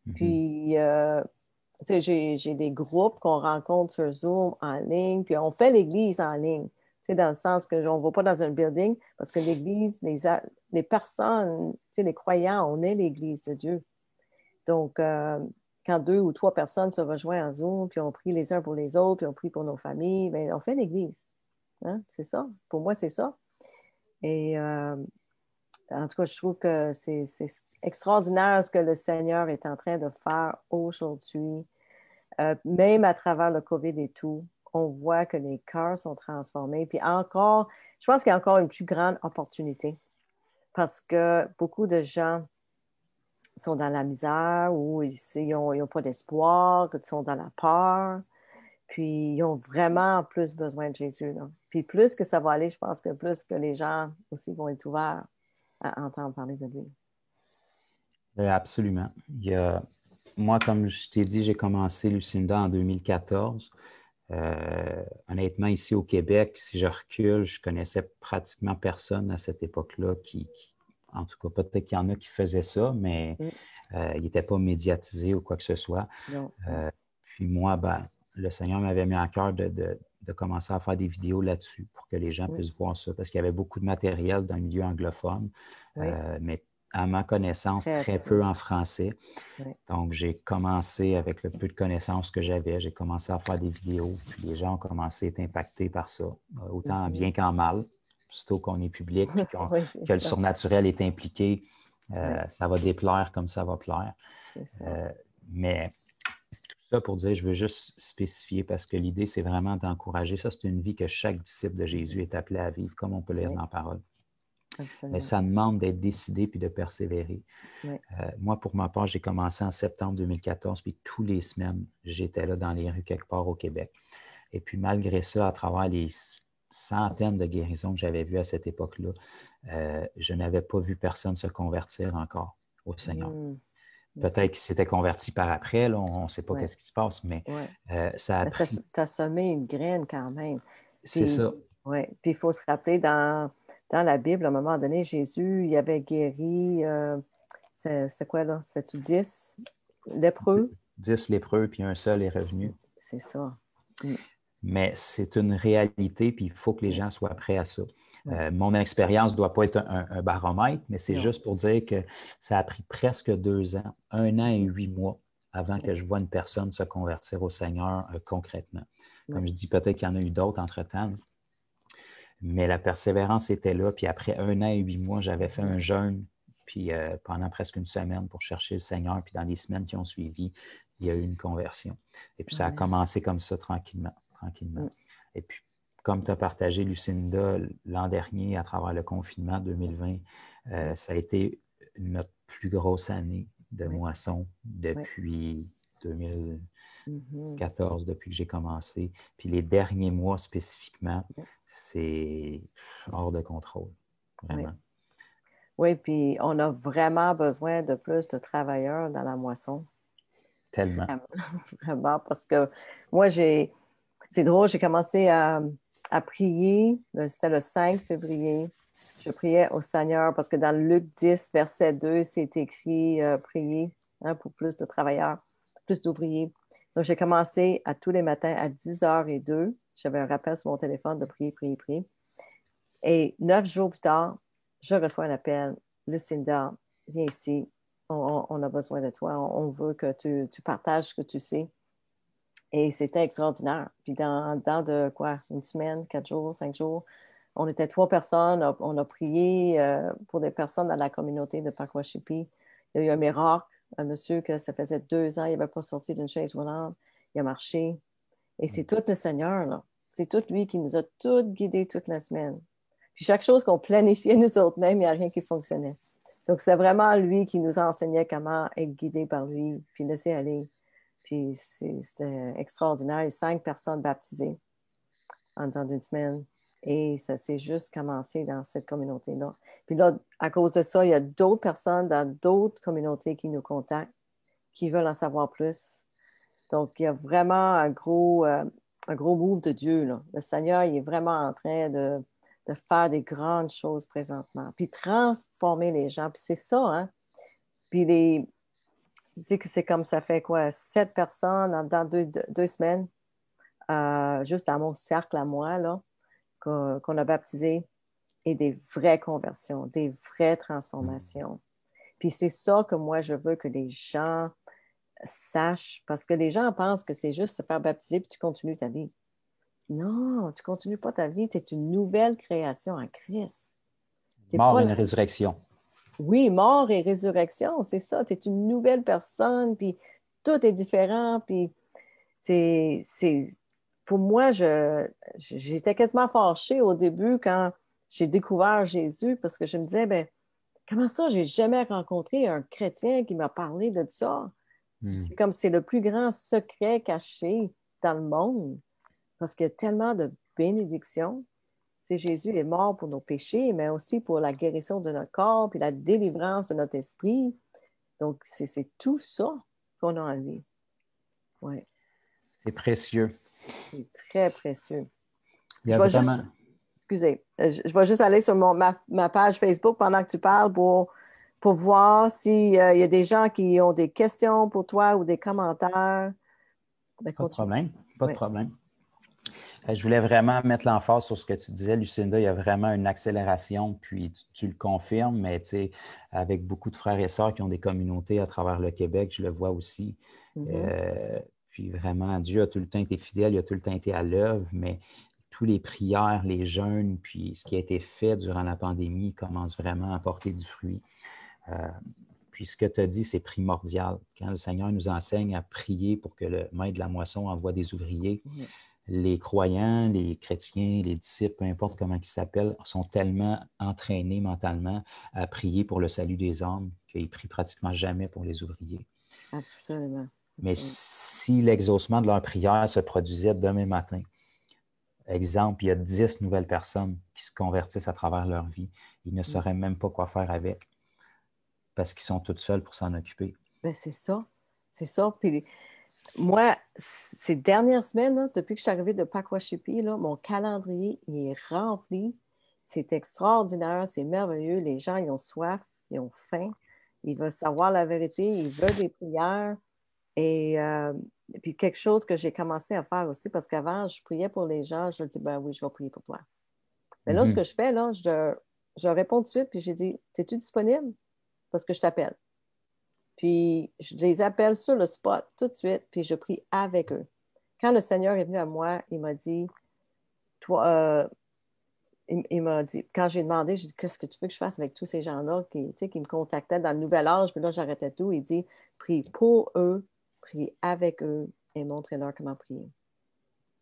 Mhm. Puis, euh, tu sais, j'ai des groupes qu'on rencontre sur Zoom en ligne, puis on fait l'église en ligne. Tu dans le sens que on ne va pas dans un building parce que l'église, les, les, personnes, tu sais, les croyants, on est l'église de Dieu. Donc, quand deux ou trois personnes se rejoignent en Zoom, puis on prie les uns pour les autres, puis on prie pour nos familles, bien, on fait l'église. Hein, c'est ça. Pour moi, c'est ça. Et en tout cas, je trouve que c'est extraordinaire ce que le Seigneur est en train de faire aujourd'hui. Euh, même à travers le COVID et tout, on voit que les cœurs sont transformés. Puis encore, je pense qu'il y a encore une plus grande opportunité parce que beaucoup de gens sont dans la misère ou ils n'ont pas d'espoir, ils sont dans la peur. Puis ils ont vraiment plus besoin de Jésus. Puis plus que ça va aller, je pense que plus que les gens aussi vont être ouverts entendre parler de lui. Euh, absolument. Il y Moi, comme je t'ai dit, j'ai commencé Lucinda en 2014. Euh, honnêtement, ici au Québec, si je recule, je connaissais pratiquement personne à cette époque-là qui, en tout cas, peut-être qu'il y en a qui faisaient ça, mais mm. euh, il n'était pas médiatisé ou quoi que ce soit. puis moi, ben, le Seigneur m'avait mis en cœur de, de commencer à faire des vidéos là-dessus pour que les gens puissent voir ça, parce qu'il y avait beaucoup de matériel dans le milieu anglophone, euh, mais à ma connaissance, très, peu en français. Donc, j'ai commencé avec le peu de connaissances que j'avais, j'ai commencé à faire des vidéos, puis les gens ont commencé à être impactés par ça, euh, autant mhm. bien qu'en mal. Plutôt qu'on est public, <laughs> que le surnaturel est impliqué, euh, ça va déplaire comme ça va plaire. mais pour dire, je veux juste spécifier parce que l'idée, c'est vraiment d'encourager. Ça, c'est une vie que chaque disciple de Jésus est appelé à vivre, comme on peut lire dire dans la parole. Mais ça demande d'être décidé puis de persévérer. Euh, moi, pour ma part, j'ai commencé en septembre 2014, puis tous les semaines, j'étais là dans les rues quelque part au Québec. Et puis, malgré ça, à travers les centaines de guérisons que j'avais vues à cette époque-là, euh, je n'avais pas vu personne se convertir encore au Seigneur. Hmm. Peut-être qu'il s'était converti par après, on ne sait pas qu'est-ce qui se passe, mais euh, ça a pris... as, as semé une graine quand même. C'est ça. Oui, puis il faut se rappeler, dans, la Bible, à un moment donné, Jésus, il avait guéri, euh, c'est quoi là, cétait tu 10 lépreux? 10 lépreux, puis un seul est revenu. C'est ça. Mm. Mais c'est une réalité, puis il faut que les gens soient prêts à ça. Euh, mon expérience ne doit pas être un, baromètre, mais c'est juste pour dire que ça a pris presque deux ans, un an et huit mois avant que je voie une personne se convertir au Seigneur euh, concrètement. Comme je dis, peut-être qu'il y en a eu d'autres entre-temps, mais la persévérance était là. Puis après un an et huit mois, j'avais fait un jeûne, puis euh, pendant presque une semaine pour chercher le Seigneur. Puis dans les semaines qui ont suivi, il y a eu une conversion. Et puis ça a commencé comme ça tranquillement, tranquillement. Et puis comme tu as partagé, Lucinda, l'an dernier, à travers le confinement 2020, euh, ça a été notre plus grosse année de moisson depuis 2014, mm-hmm. depuis que j'ai commencé. Puis les derniers mois spécifiquement, c'est hors de contrôle, vraiment. Oui. puis on a vraiment besoin de plus de travailleurs dans la moisson. Tellement. Vraiment, <laughs> parce que moi, j'ai. C'est drôle, j'ai commencé à à prier, euh, c'était le 5 février, je priais au Seigneur parce que dans Luc 10, verset 2, c'est écrit euh, prier hein, pour plus de travailleurs, plus d'ouvriers. Donc, j'ai commencé à tous les matins à 10h02. J'avais un rappel sur mon téléphone de prier, prier, prier. Et neuf jours plus tard, je reçois un appel. Lucinda, viens ici. On, a besoin de toi. On, veut que tu partages ce que tu sais. Et c'était extraordinaire. Puis dans, dans, de quoi? Une semaine, quatre jours, cinq jours, on était trois personnes. On, a prié euh, pour des personnes dans la communauté de Pakwashipi. Il y a eu un miracle, un monsieur que ça faisait deux ans, il n'avait pas sorti d'une chaise volante, Il a marché. Et c'est mm. tout le Seigneur, là. C'est tout lui qui nous a tous guidés toute la semaine. Puis chaque chose qu'on planifiait nous autres mêmes, il n'y a rien qui fonctionnait. Donc c'est vraiment lui qui nous enseignait comment être guidé par lui, puis laisser aller. Puis c'était extraordinaire. Il cinq personnes baptisées en temps d'une semaine. Et ça s'est juste commencé dans cette communauté-là. Puis là, à cause de ça, il y a d'autres personnes dans d'autres communautés qui nous contactent, qui veulent en savoir plus. Donc, il y a vraiment un gros, euh, un gros move de Dieu. Le Seigneur, il est vraiment en train de, faire des grandes choses présentement, puis transformer les gens. Puis c'est ça, hein. Puis les, dis que c'est comme ça fait quoi, sept personnes dans deux, semaines, euh, juste dans mon cercle à moi, là, qu'on a baptisé, et des vraies conversions, des vraies transformations. Mm. Puis c'est ça que moi, je veux que les gens sachent, parce que les gens pensent que c'est juste se faire baptiser, puis tu continues ta vie. Non, tu continues pas ta vie, tu es une nouvelle création en Christ. Mort et une résurrection oui, mort et résurrection, c'est ça, tu es une nouvelle personne, puis tout est différent, puis c'est... Pour moi, j'étais quasiment fâchée au début quand j'ai découvert Jésus, parce que je me disais, ben comment ça, j'ai jamais rencontré un chrétien qui m'a parlé de ça? Hmm. C'est comme c'est le plus grand secret caché dans le monde, parce qu'il y a tellement de bénédictions. Jésus est mort pour nos péchés, mais aussi pour la guérison de notre corps, puis la délivrance de notre esprit. Donc, c'est tout ça qu'on a envie. Oui. C'est précieux. C'est très précieux. je vais juste... Excusez, euh, je, vais juste aller sur mon, ma, page Facebook pendant que tu parles pour, pour voir s'il euh, y a des gens qui ont des questions pour toi ou des commentaires. Ben, Pas de problème. Pas de problème. Euh, je voulais vraiment mettre l'emphase sur ce que tu disais, Lucinda. Il y a vraiment une accélération, puis tu, le confirmes, mais tu sais, avec beaucoup de frères et sœurs qui ont des communautés à travers le Québec, je le vois aussi. Mm-hmm. Euh, puis vraiment, Dieu a tout le temps été fidèle, il a tout le temps été à l'œuvre, mais tous les prières, les jeûnes, puis ce qui a été fait durant la pandémie commence vraiment à porter du fruit. Euh, puis ce que tu as dit, c'est primordial. Quand le Seigneur nous enseigne à prier pour que le maître de la moisson envoie des ouvriers, mm-hmm les croyants, les chrétiens, les disciples, peu importe comment ils s'appellent, sont tellement entraînés mentalement à prier pour le salut des hommes qu'ils prient pratiquement jamais pour les ouvriers. Absolument. Mais si l'exaucement de leur prière se produisait demain matin, exemple, il y a dix nouvelles personnes qui se convertissent à travers leur vie, ils ne mm. sauraient même pas quoi faire avec parce qu'ils sont toutes seuls pour s'en occuper. Ben, c'est ça. C'est ça. Puis moi, ces dernières semaines, depuis que je suis arrivée de Pakwashipi, mon calendrier est rempli. C'est extraordinaire, c'est merveilleux. Les gens, ils ont soif, ils ont faim, ils veulent savoir la vérité, ils veulent des prières. Et euh, puis quelque chose que j'ai commencé à faire aussi, parce qu'avant, je priais pour les gens, je dis, ben oui, je vais prier pour toi. Mais là, ce mhm. que je fais, là, je, je réponds tout de suite, puis j'ai dit, es-tu disponible? Parce que je t'appelle. Puis je les appelle sur le spot tout de suite, puis je prie avec eux. Quand le Seigneur est venu à moi, il m'a dit, toi, euh, il, m'a dit, quand j'ai demandé, j'ai dit, qu'est-ce que tu veux que je fasse avec tous ces gens-là qui, qui me contactaient dans le nouvel âge, puis là, j'arrêtais tout. Il dit, prie pour eux, prie avec eux et montrez-leur comment prier.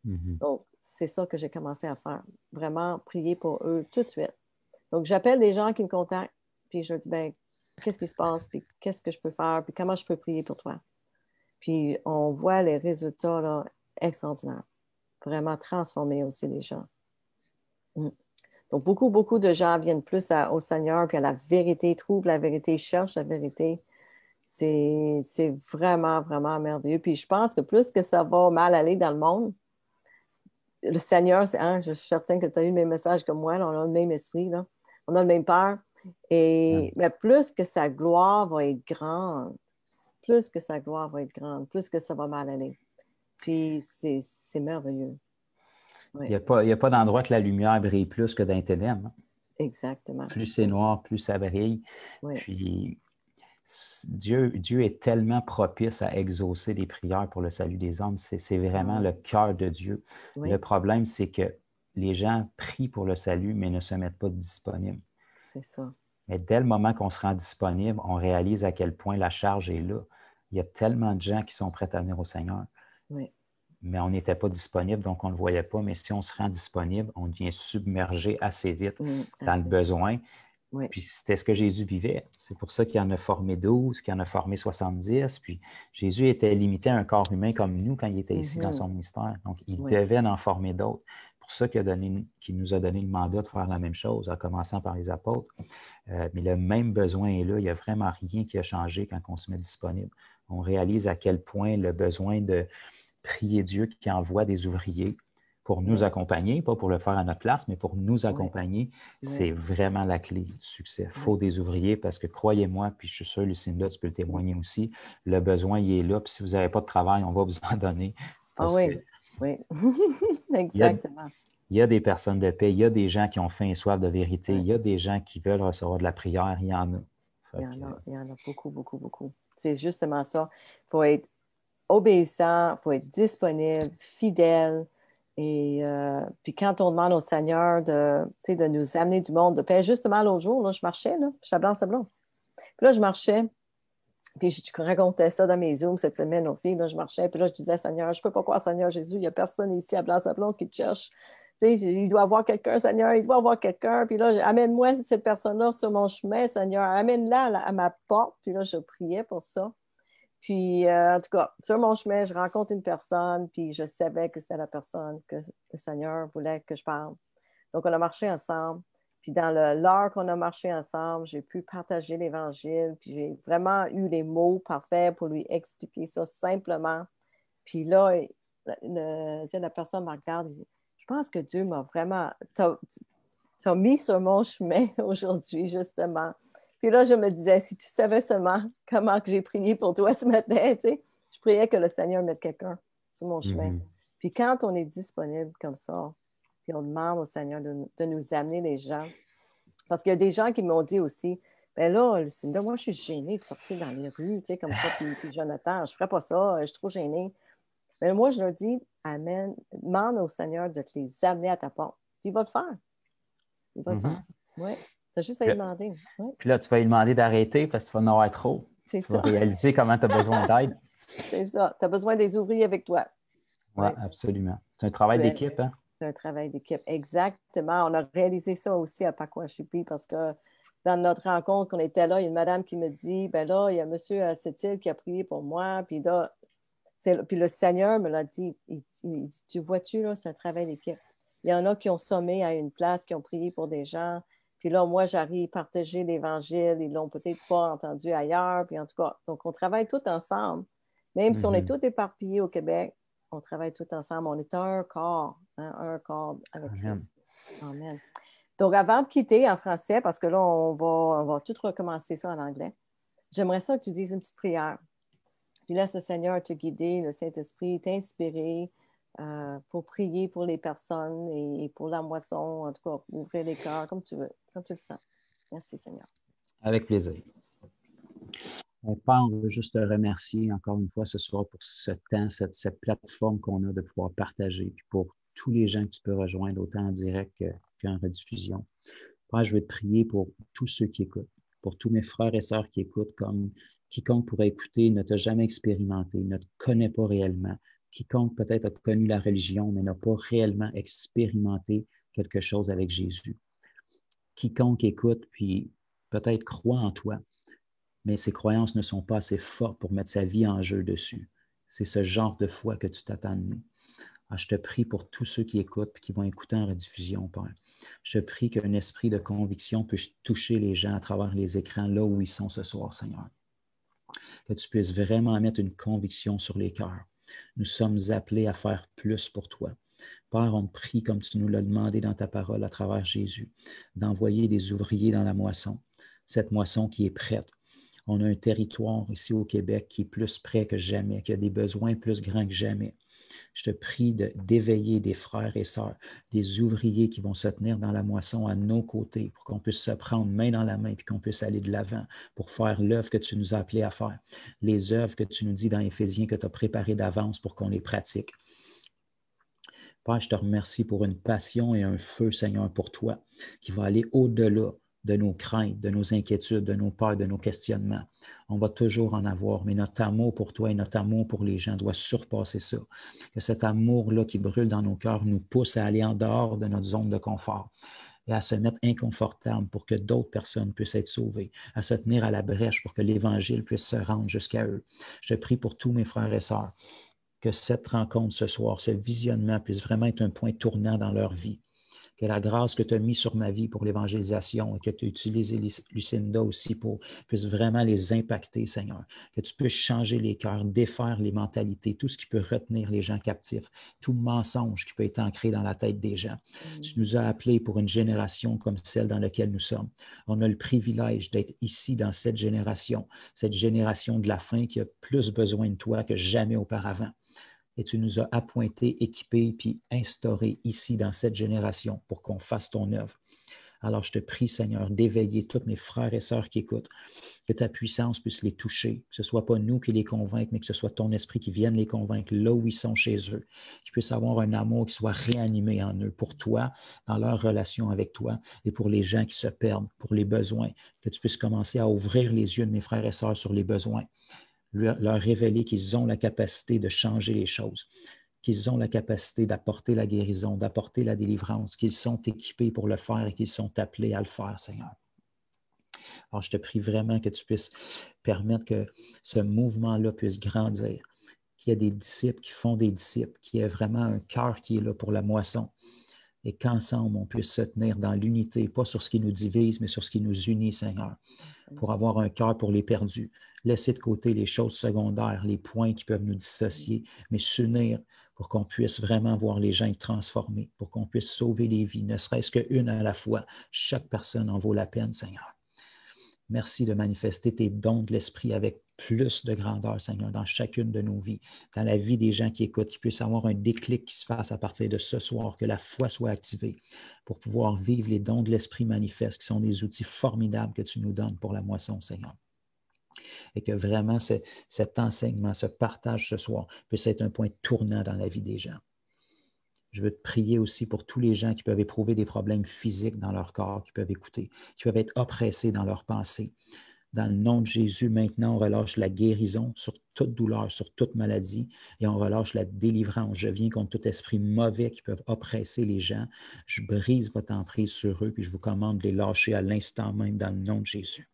Mm-hmm. Donc, c'est ça que j'ai commencé à faire. Vraiment, prier pour eux tout de suite. Donc, j'appelle des gens qui me contactent, puis je leur dis, ben, qu'est-ce qui se passe, puis qu'est-ce que je peux faire, puis comment je peux prier pour toi. Puis on voit les résultats là, extraordinaires. Vraiment transformer aussi les gens. Mm. Donc, beaucoup, beaucoup de gens viennent plus au Seigneur, puis à la vérité, trouvent la vérité, cherchent la vérité. C'est vraiment, vraiment merveilleux. Puis je pense que plus que ça va mal aller dans le monde, le Seigneur, hein, je suis certain que tu as eu le même message que moi, on a le même esprit, là. on a le même peur. Et plus que sa gloire va être grande, plus que sa gloire va être grande, plus que ça va mal aller. Puis c'est merveilleux. Il n'y a pas, d'endroit que la lumière brille plus que d'un hein. Exactement. Plus c'est noir, plus ça brille. Puis Dieu, Dieu est tellement propice à exaucer les prières pour le salut des hommes. C'est vraiment le cœur de Dieu. Le problème, c'est que les gens prient pour le salut, mais ne se mettent pas disponibles. Mais dès le moment qu'on se rend disponible, on réalise à quel point la charge est là. Il y a tellement de gens qui sont prêts à venir au Seigneur. Mais on n'était pas disponible, donc on ne le voyait pas. Mais si on se rend disponible, on devient submergé assez vite dans le besoin. Puis c'était ce que Jésus vivait. C'est pour ça qu'il en a formé 12, qu'il en a formé 70. Puis Jésus était limité à un corps humain comme nous quand il était ici mm-hmm. dans son ministère. Donc il devait en former d'autres pour ça qu'il, nous a donné le mandat de faire la même chose, en commençant par les apôtres. Euh, mais le même besoin est là. Il n'y a vraiment rien qui a changé quand on se met disponible. On réalise à quel point le besoin de prier Dieu qui envoie des ouvriers pour nous accompagner, pas pour le faire à notre place, mais pour nous accompagner, c'est vraiment la clé du succès. Il faut des ouvriers parce que croyez-moi, puis je suis sûr, Lucinda, tu peux le témoigner aussi, le besoin, est là. Puis si vous n'avez pas de travail, on va vous en donner. ah oui, <laughs> exactement. Il y, a, des personnes de paix, il y a des gens qui ont faim et soif de vérité, il y a des gens qui veulent recevoir de la prière, il y en a. Il y en a, il y en a beaucoup, beaucoup, beaucoup. C'est justement ça. Il faut être obéissant, il faut être disponible, fidèle. Et euh, puis quand on demande au Seigneur de, de nous amener du monde de paix, justement l'autre jour, là, je marchais, là, chablon blanc Puis là, je marchais, puis je, racontais ça dans mes Zooms cette semaine aux filles. je marchais, puis là, je disais, Seigneur, je ne peux pas croire, Seigneur Jésus, il n'y a personne ici à blanc qui te cherche. il doit avoir quelqu'un, Seigneur, il doit avoir quelqu'un. Puis là, amène-moi cette personne-là sur mon chemin, Seigneur, amène-la à, ma porte. Puis là, je priais pour ça. Puis, euh, en tout cas, sur mon chemin, je rencontre une personne, puis je savais que c'était la personne que le Seigneur voulait que je parle. Donc, on a marché ensemble. Puis dans l'heure qu'on a marché ensemble, j'ai pu partager l'Évangile, puis j'ai vraiment eu les mots parfaits pour lui expliquer ça simplement. Puis là, la personne m'a regarde et dit, je pense que Dieu m'a vraiment, t'as mis sur mon chemin <laughs> aujourd'hui, justement. Puis là, je me disais, si tu savais seulement comment j'ai prié pour toi ce matin, tu sais, je priais que le Seigneur mette quelqu'un sur mon chemin. Mm-hmm. Puis quand on est disponible comme ça, on demande au Seigneur de, nous amener les gens. Parce qu'il y a des gens qui m'ont dit aussi, ben là, Lucinda, moi, je suis gênée de sortir dans les rues, tu sais, comme ça, puis, Jonathan, je ne ferais pas ça, je suis trop gênée. Mais moi, je leur dis, Amen, demande au Seigneur de te les amener à ta porte. Puis il va le faire. Il va le mm-hmm. faire. Oui. Tu as juste à lui demander. Puis là, tu vas lui demander d'arrêter parce que tu vas en avoir trop. Tu ça. vas réaliser comment tu as besoin d'aide. <laughs> C'est ça. Tu as besoin des ouvriers avec toi. Oui, absolument. C'est un travail d'équipe. Hein? C'est un travail d'équipe. Exactement. On a réalisé ça aussi à Pacoachupi parce que dans notre rencontre qu'on était là, il y a une madame qui me dit ben là, il y a monsieur à euh, qui a prié pour moi. Puis là, puis le Seigneur me l'a dit Tu vois-tu, là, c'est un travail d'équipe. Il y en a qui ont sommé à une place, qui ont prié pour des gens. Puis là, moi, j'arrive à partager l'Évangile. Ils ne l'ont peut-être pas entendu ailleurs. Puis en tout cas, donc on travaille tout ensemble. Même si on est mhm. tous éparpillés au Québec, on travaille tous ensemble. On est un corps, hein, un corps avec Christ. Amen. Donc, avant de quitter en français, parce que là, on va, on tout recommencer ça en anglais, j'aimerais ça que tu dises une petite prière. Puis laisse le Seigneur te guider, le Saint-Esprit t'inspirer euh, pour prier pour les personnes et, pour la moisson, en tout cas, ouvrir les cœurs comme tu veux, comme tu le sens. Merci, Seigneur. Avec plaisir. Père, on veut juste te remercier encore une fois ce soir pour ce temps, cette, plateforme qu'on a de pouvoir partager, puis pour tous les gens qui peuvent rejoindre, autant en direct qu'en rediffusion. Père, je veux te prier pour tous ceux qui écoutent, pour tous mes frères et sœurs qui écoutent, comme quiconque pourrait écouter ne t'a jamais expérimenté, ne te connaît pas réellement, quiconque peut-être a connu la religion, mais n'a pas réellement expérimenté quelque chose avec Jésus. Quiconque écoute, puis peut-être croit en toi, mais ses croyances ne sont pas assez fortes pour mettre sa vie en jeu dessus. C'est ce genre de foi que tu t'attends de nous. Ah, je te prie pour tous ceux qui écoutent et qui vont écouter en rediffusion, Père. Je te prie qu'un esprit de conviction puisse toucher les gens à travers les écrans, là où ils sont ce soir, Seigneur. Que tu puisses vraiment mettre une conviction sur les cœurs. Nous sommes appelés à faire plus pour toi. Père, on prie comme tu nous l'as demandé dans ta parole à travers Jésus, d'envoyer des ouvriers dans la moisson, cette moisson qui est prête. On a un territoire ici au Québec qui est plus près que jamais, qui a des besoins plus grands que jamais. Je te prie d'éveiller des frères et sœurs, des ouvriers qui vont se tenir dans la moisson à nos côtés pour qu'on puisse se prendre main dans la main et qu'on puisse aller de l'avant pour faire l'œuvre que tu nous as appelé à faire, les œuvres que tu nous dis dans Éphésiens que tu as préparées d'avance pour qu'on les pratique. Père, je te remercie pour une passion et un feu, Seigneur, pour toi, qui va aller au-delà de nos craintes, de nos inquiétudes, de nos peurs, de nos questionnements. On va toujours en avoir, mais notre amour pour toi et notre amour pour les gens doit surpasser ça. Que cet amour-là qui brûle dans nos cœurs nous pousse à aller en dehors de notre zone de confort et à se mettre inconfortable pour que d'autres personnes puissent être sauvées, à se tenir à la brèche pour que l'Évangile puisse se rendre jusqu'à eux. Je prie pour tous mes frères et sœurs que cette rencontre ce soir, ce visionnement puisse vraiment être un point tournant dans leur vie que la grâce que tu as mise sur ma vie pour l'évangélisation et que tu utilisé Lucinda aussi pour puisse vraiment les impacter, Seigneur. Que tu puisses changer les cœurs, défaire les mentalités, tout ce qui peut retenir les gens captifs, tout mensonge qui peut être ancré dans la tête des gens. Mm. Tu nous as appelés pour une génération comme celle dans laquelle nous sommes. On a le privilège d'être ici dans cette génération, cette génération de la fin qui a plus besoin de toi que jamais auparavant et tu nous as appointés, équipés, puis instaurés ici dans cette génération pour qu'on fasse ton œuvre. Alors je te prie, Seigneur, d'éveiller tous mes frères et sœurs qui écoutent, que ta puissance puisse les toucher, que ce ne soit pas nous qui les convainquent, mais que ce soit ton esprit qui vienne les convaincre là où ils sont chez eux, qu'ils puissent avoir un amour qui soit réanimé en eux pour toi, dans leur relation avec toi et pour les gens qui se perdent, pour les besoins, que tu puisses commencer à ouvrir les yeux de mes frères et sœurs sur les besoins leur révéler qu'ils ont la capacité de changer les choses, qu'ils ont la capacité d'apporter la guérison, d'apporter la délivrance, qu'ils sont équipés pour le faire et qu'ils sont appelés à le faire, Seigneur. Alors, je te prie vraiment que tu puisses permettre que ce mouvement-là puisse grandir, qu'il y ait des disciples qui font des disciples, qu'il y ait vraiment un cœur qui est là pour la moisson, et qu'ensemble, on puisse se tenir dans l'unité, pas sur ce qui nous divise, mais sur ce qui nous unit, Seigneur, pour avoir un cœur pour les perdus, laisser de côté les choses secondaires, les points qui peuvent nous dissocier, mais s'unir pour qu'on puisse vraiment voir les gens transformés, pour qu'on puisse sauver les vies, ne serait-ce qu'une à la fois. Chaque personne en vaut la peine, Seigneur. Merci de manifester tes dons de l'esprit avec plus de grandeur, Seigneur, dans chacune de nos vies, dans la vie des gens qui écoutent, qui puissent avoir un déclic qui se fasse à partir de ce soir, que la foi soit activée pour pouvoir vivre les dons de l'esprit manifestes qui sont des outils formidables que tu nous donnes pour la moisson, Seigneur et que vraiment cet enseignement, ce partage ce soir puisse être un point tournant dans la vie des gens. Je veux te prier aussi pour tous les gens qui peuvent éprouver des problèmes physiques dans leur corps, qui peuvent écouter, qui peuvent être oppressés dans leur pensée. Dans le nom de Jésus, maintenant, on relâche la guérison sur toute douleur, sur toute maladie, et on relâche la délivrance. Je viens contre tout esprit mauvais qui peuvent oppresser les gens. Je brise votre emprise sur eux, puis je vous commande de les lâcher à l'instant même dans le nom de Jésus.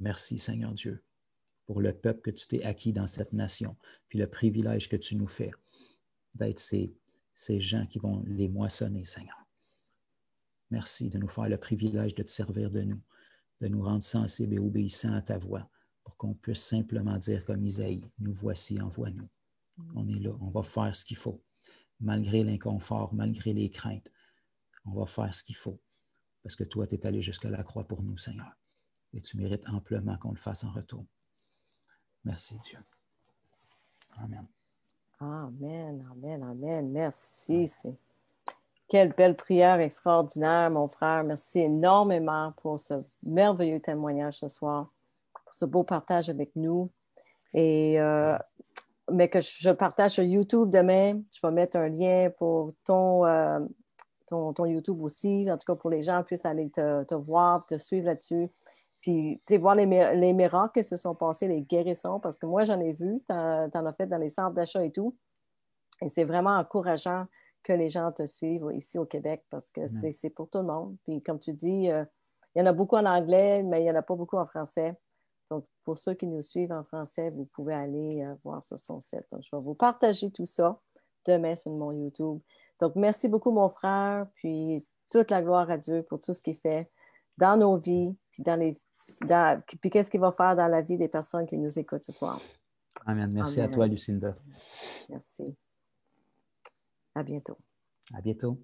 Merci Seigneur Dieu pour le peuple que tu t'es acquis dans cette nation, puis le privilège que tu nous fais d'être ces, ces gens qui vont les moissonner, Seigneur. Merci de nous faire le privilège de te servir de nous, de nous rendre sensibles et obéissants à ta voix pour qu'on puisse simplement dire comme Isaïe, nous voici, envoie-nous. On est là, on va faire ce qu'il faut. Malgré l'inconfort, malgré les craintes, on va faire ce qu'il faut. Parce que toi, tu es allé jusqu'à la croix pour nous, Seigneur et tu mérites amplement qu'on le fasse en retour. Merci Dieu. Amen. Amen, amen, amen. Merci. Quelle belle prière extraordinaire, mon frère. Merci énormément pour ce merveilleux témoignage ce soir, pour ce beau partage avec nous. Et euh, mais que je partage sur YouTube demain. Je vais mettre un lien pour ton, euh, YouTube aussi, en tout cas pour les gens puissent aller te voir, te suivre là-dessus. Puis, tu sais, voir les, miracles qui se sont passés, les guérissons, parce que moi, j'en ai vu, tu en, as fait dans les centres d'achat et tout. Et c'est vraiment encourageant que les gens te suivent ici au Québec parce que mm-hmm. c'est pour tout le monde. Puis, comme tu dis, euh, il y en a beaucoup en anglais, mais il n'y en a pas beaucoup en français. Donc, pour ceux qui nous suivent en français, vous pouvez aller euh, voir sur son site. je vais vous partager tout ça demain sur mon YouTube. Donc, merci beaucoup, mon frère. Puis, toute la gloire à Dieu pour tout ce qu'il fait dans nos vies, puis dans les puis qu'est-ce qu'il va faire dans la vie des personnes qui nous écoutent ce soir. Amen. Merci à toi, Lucinda. Merci. À bientôt. À bientôt.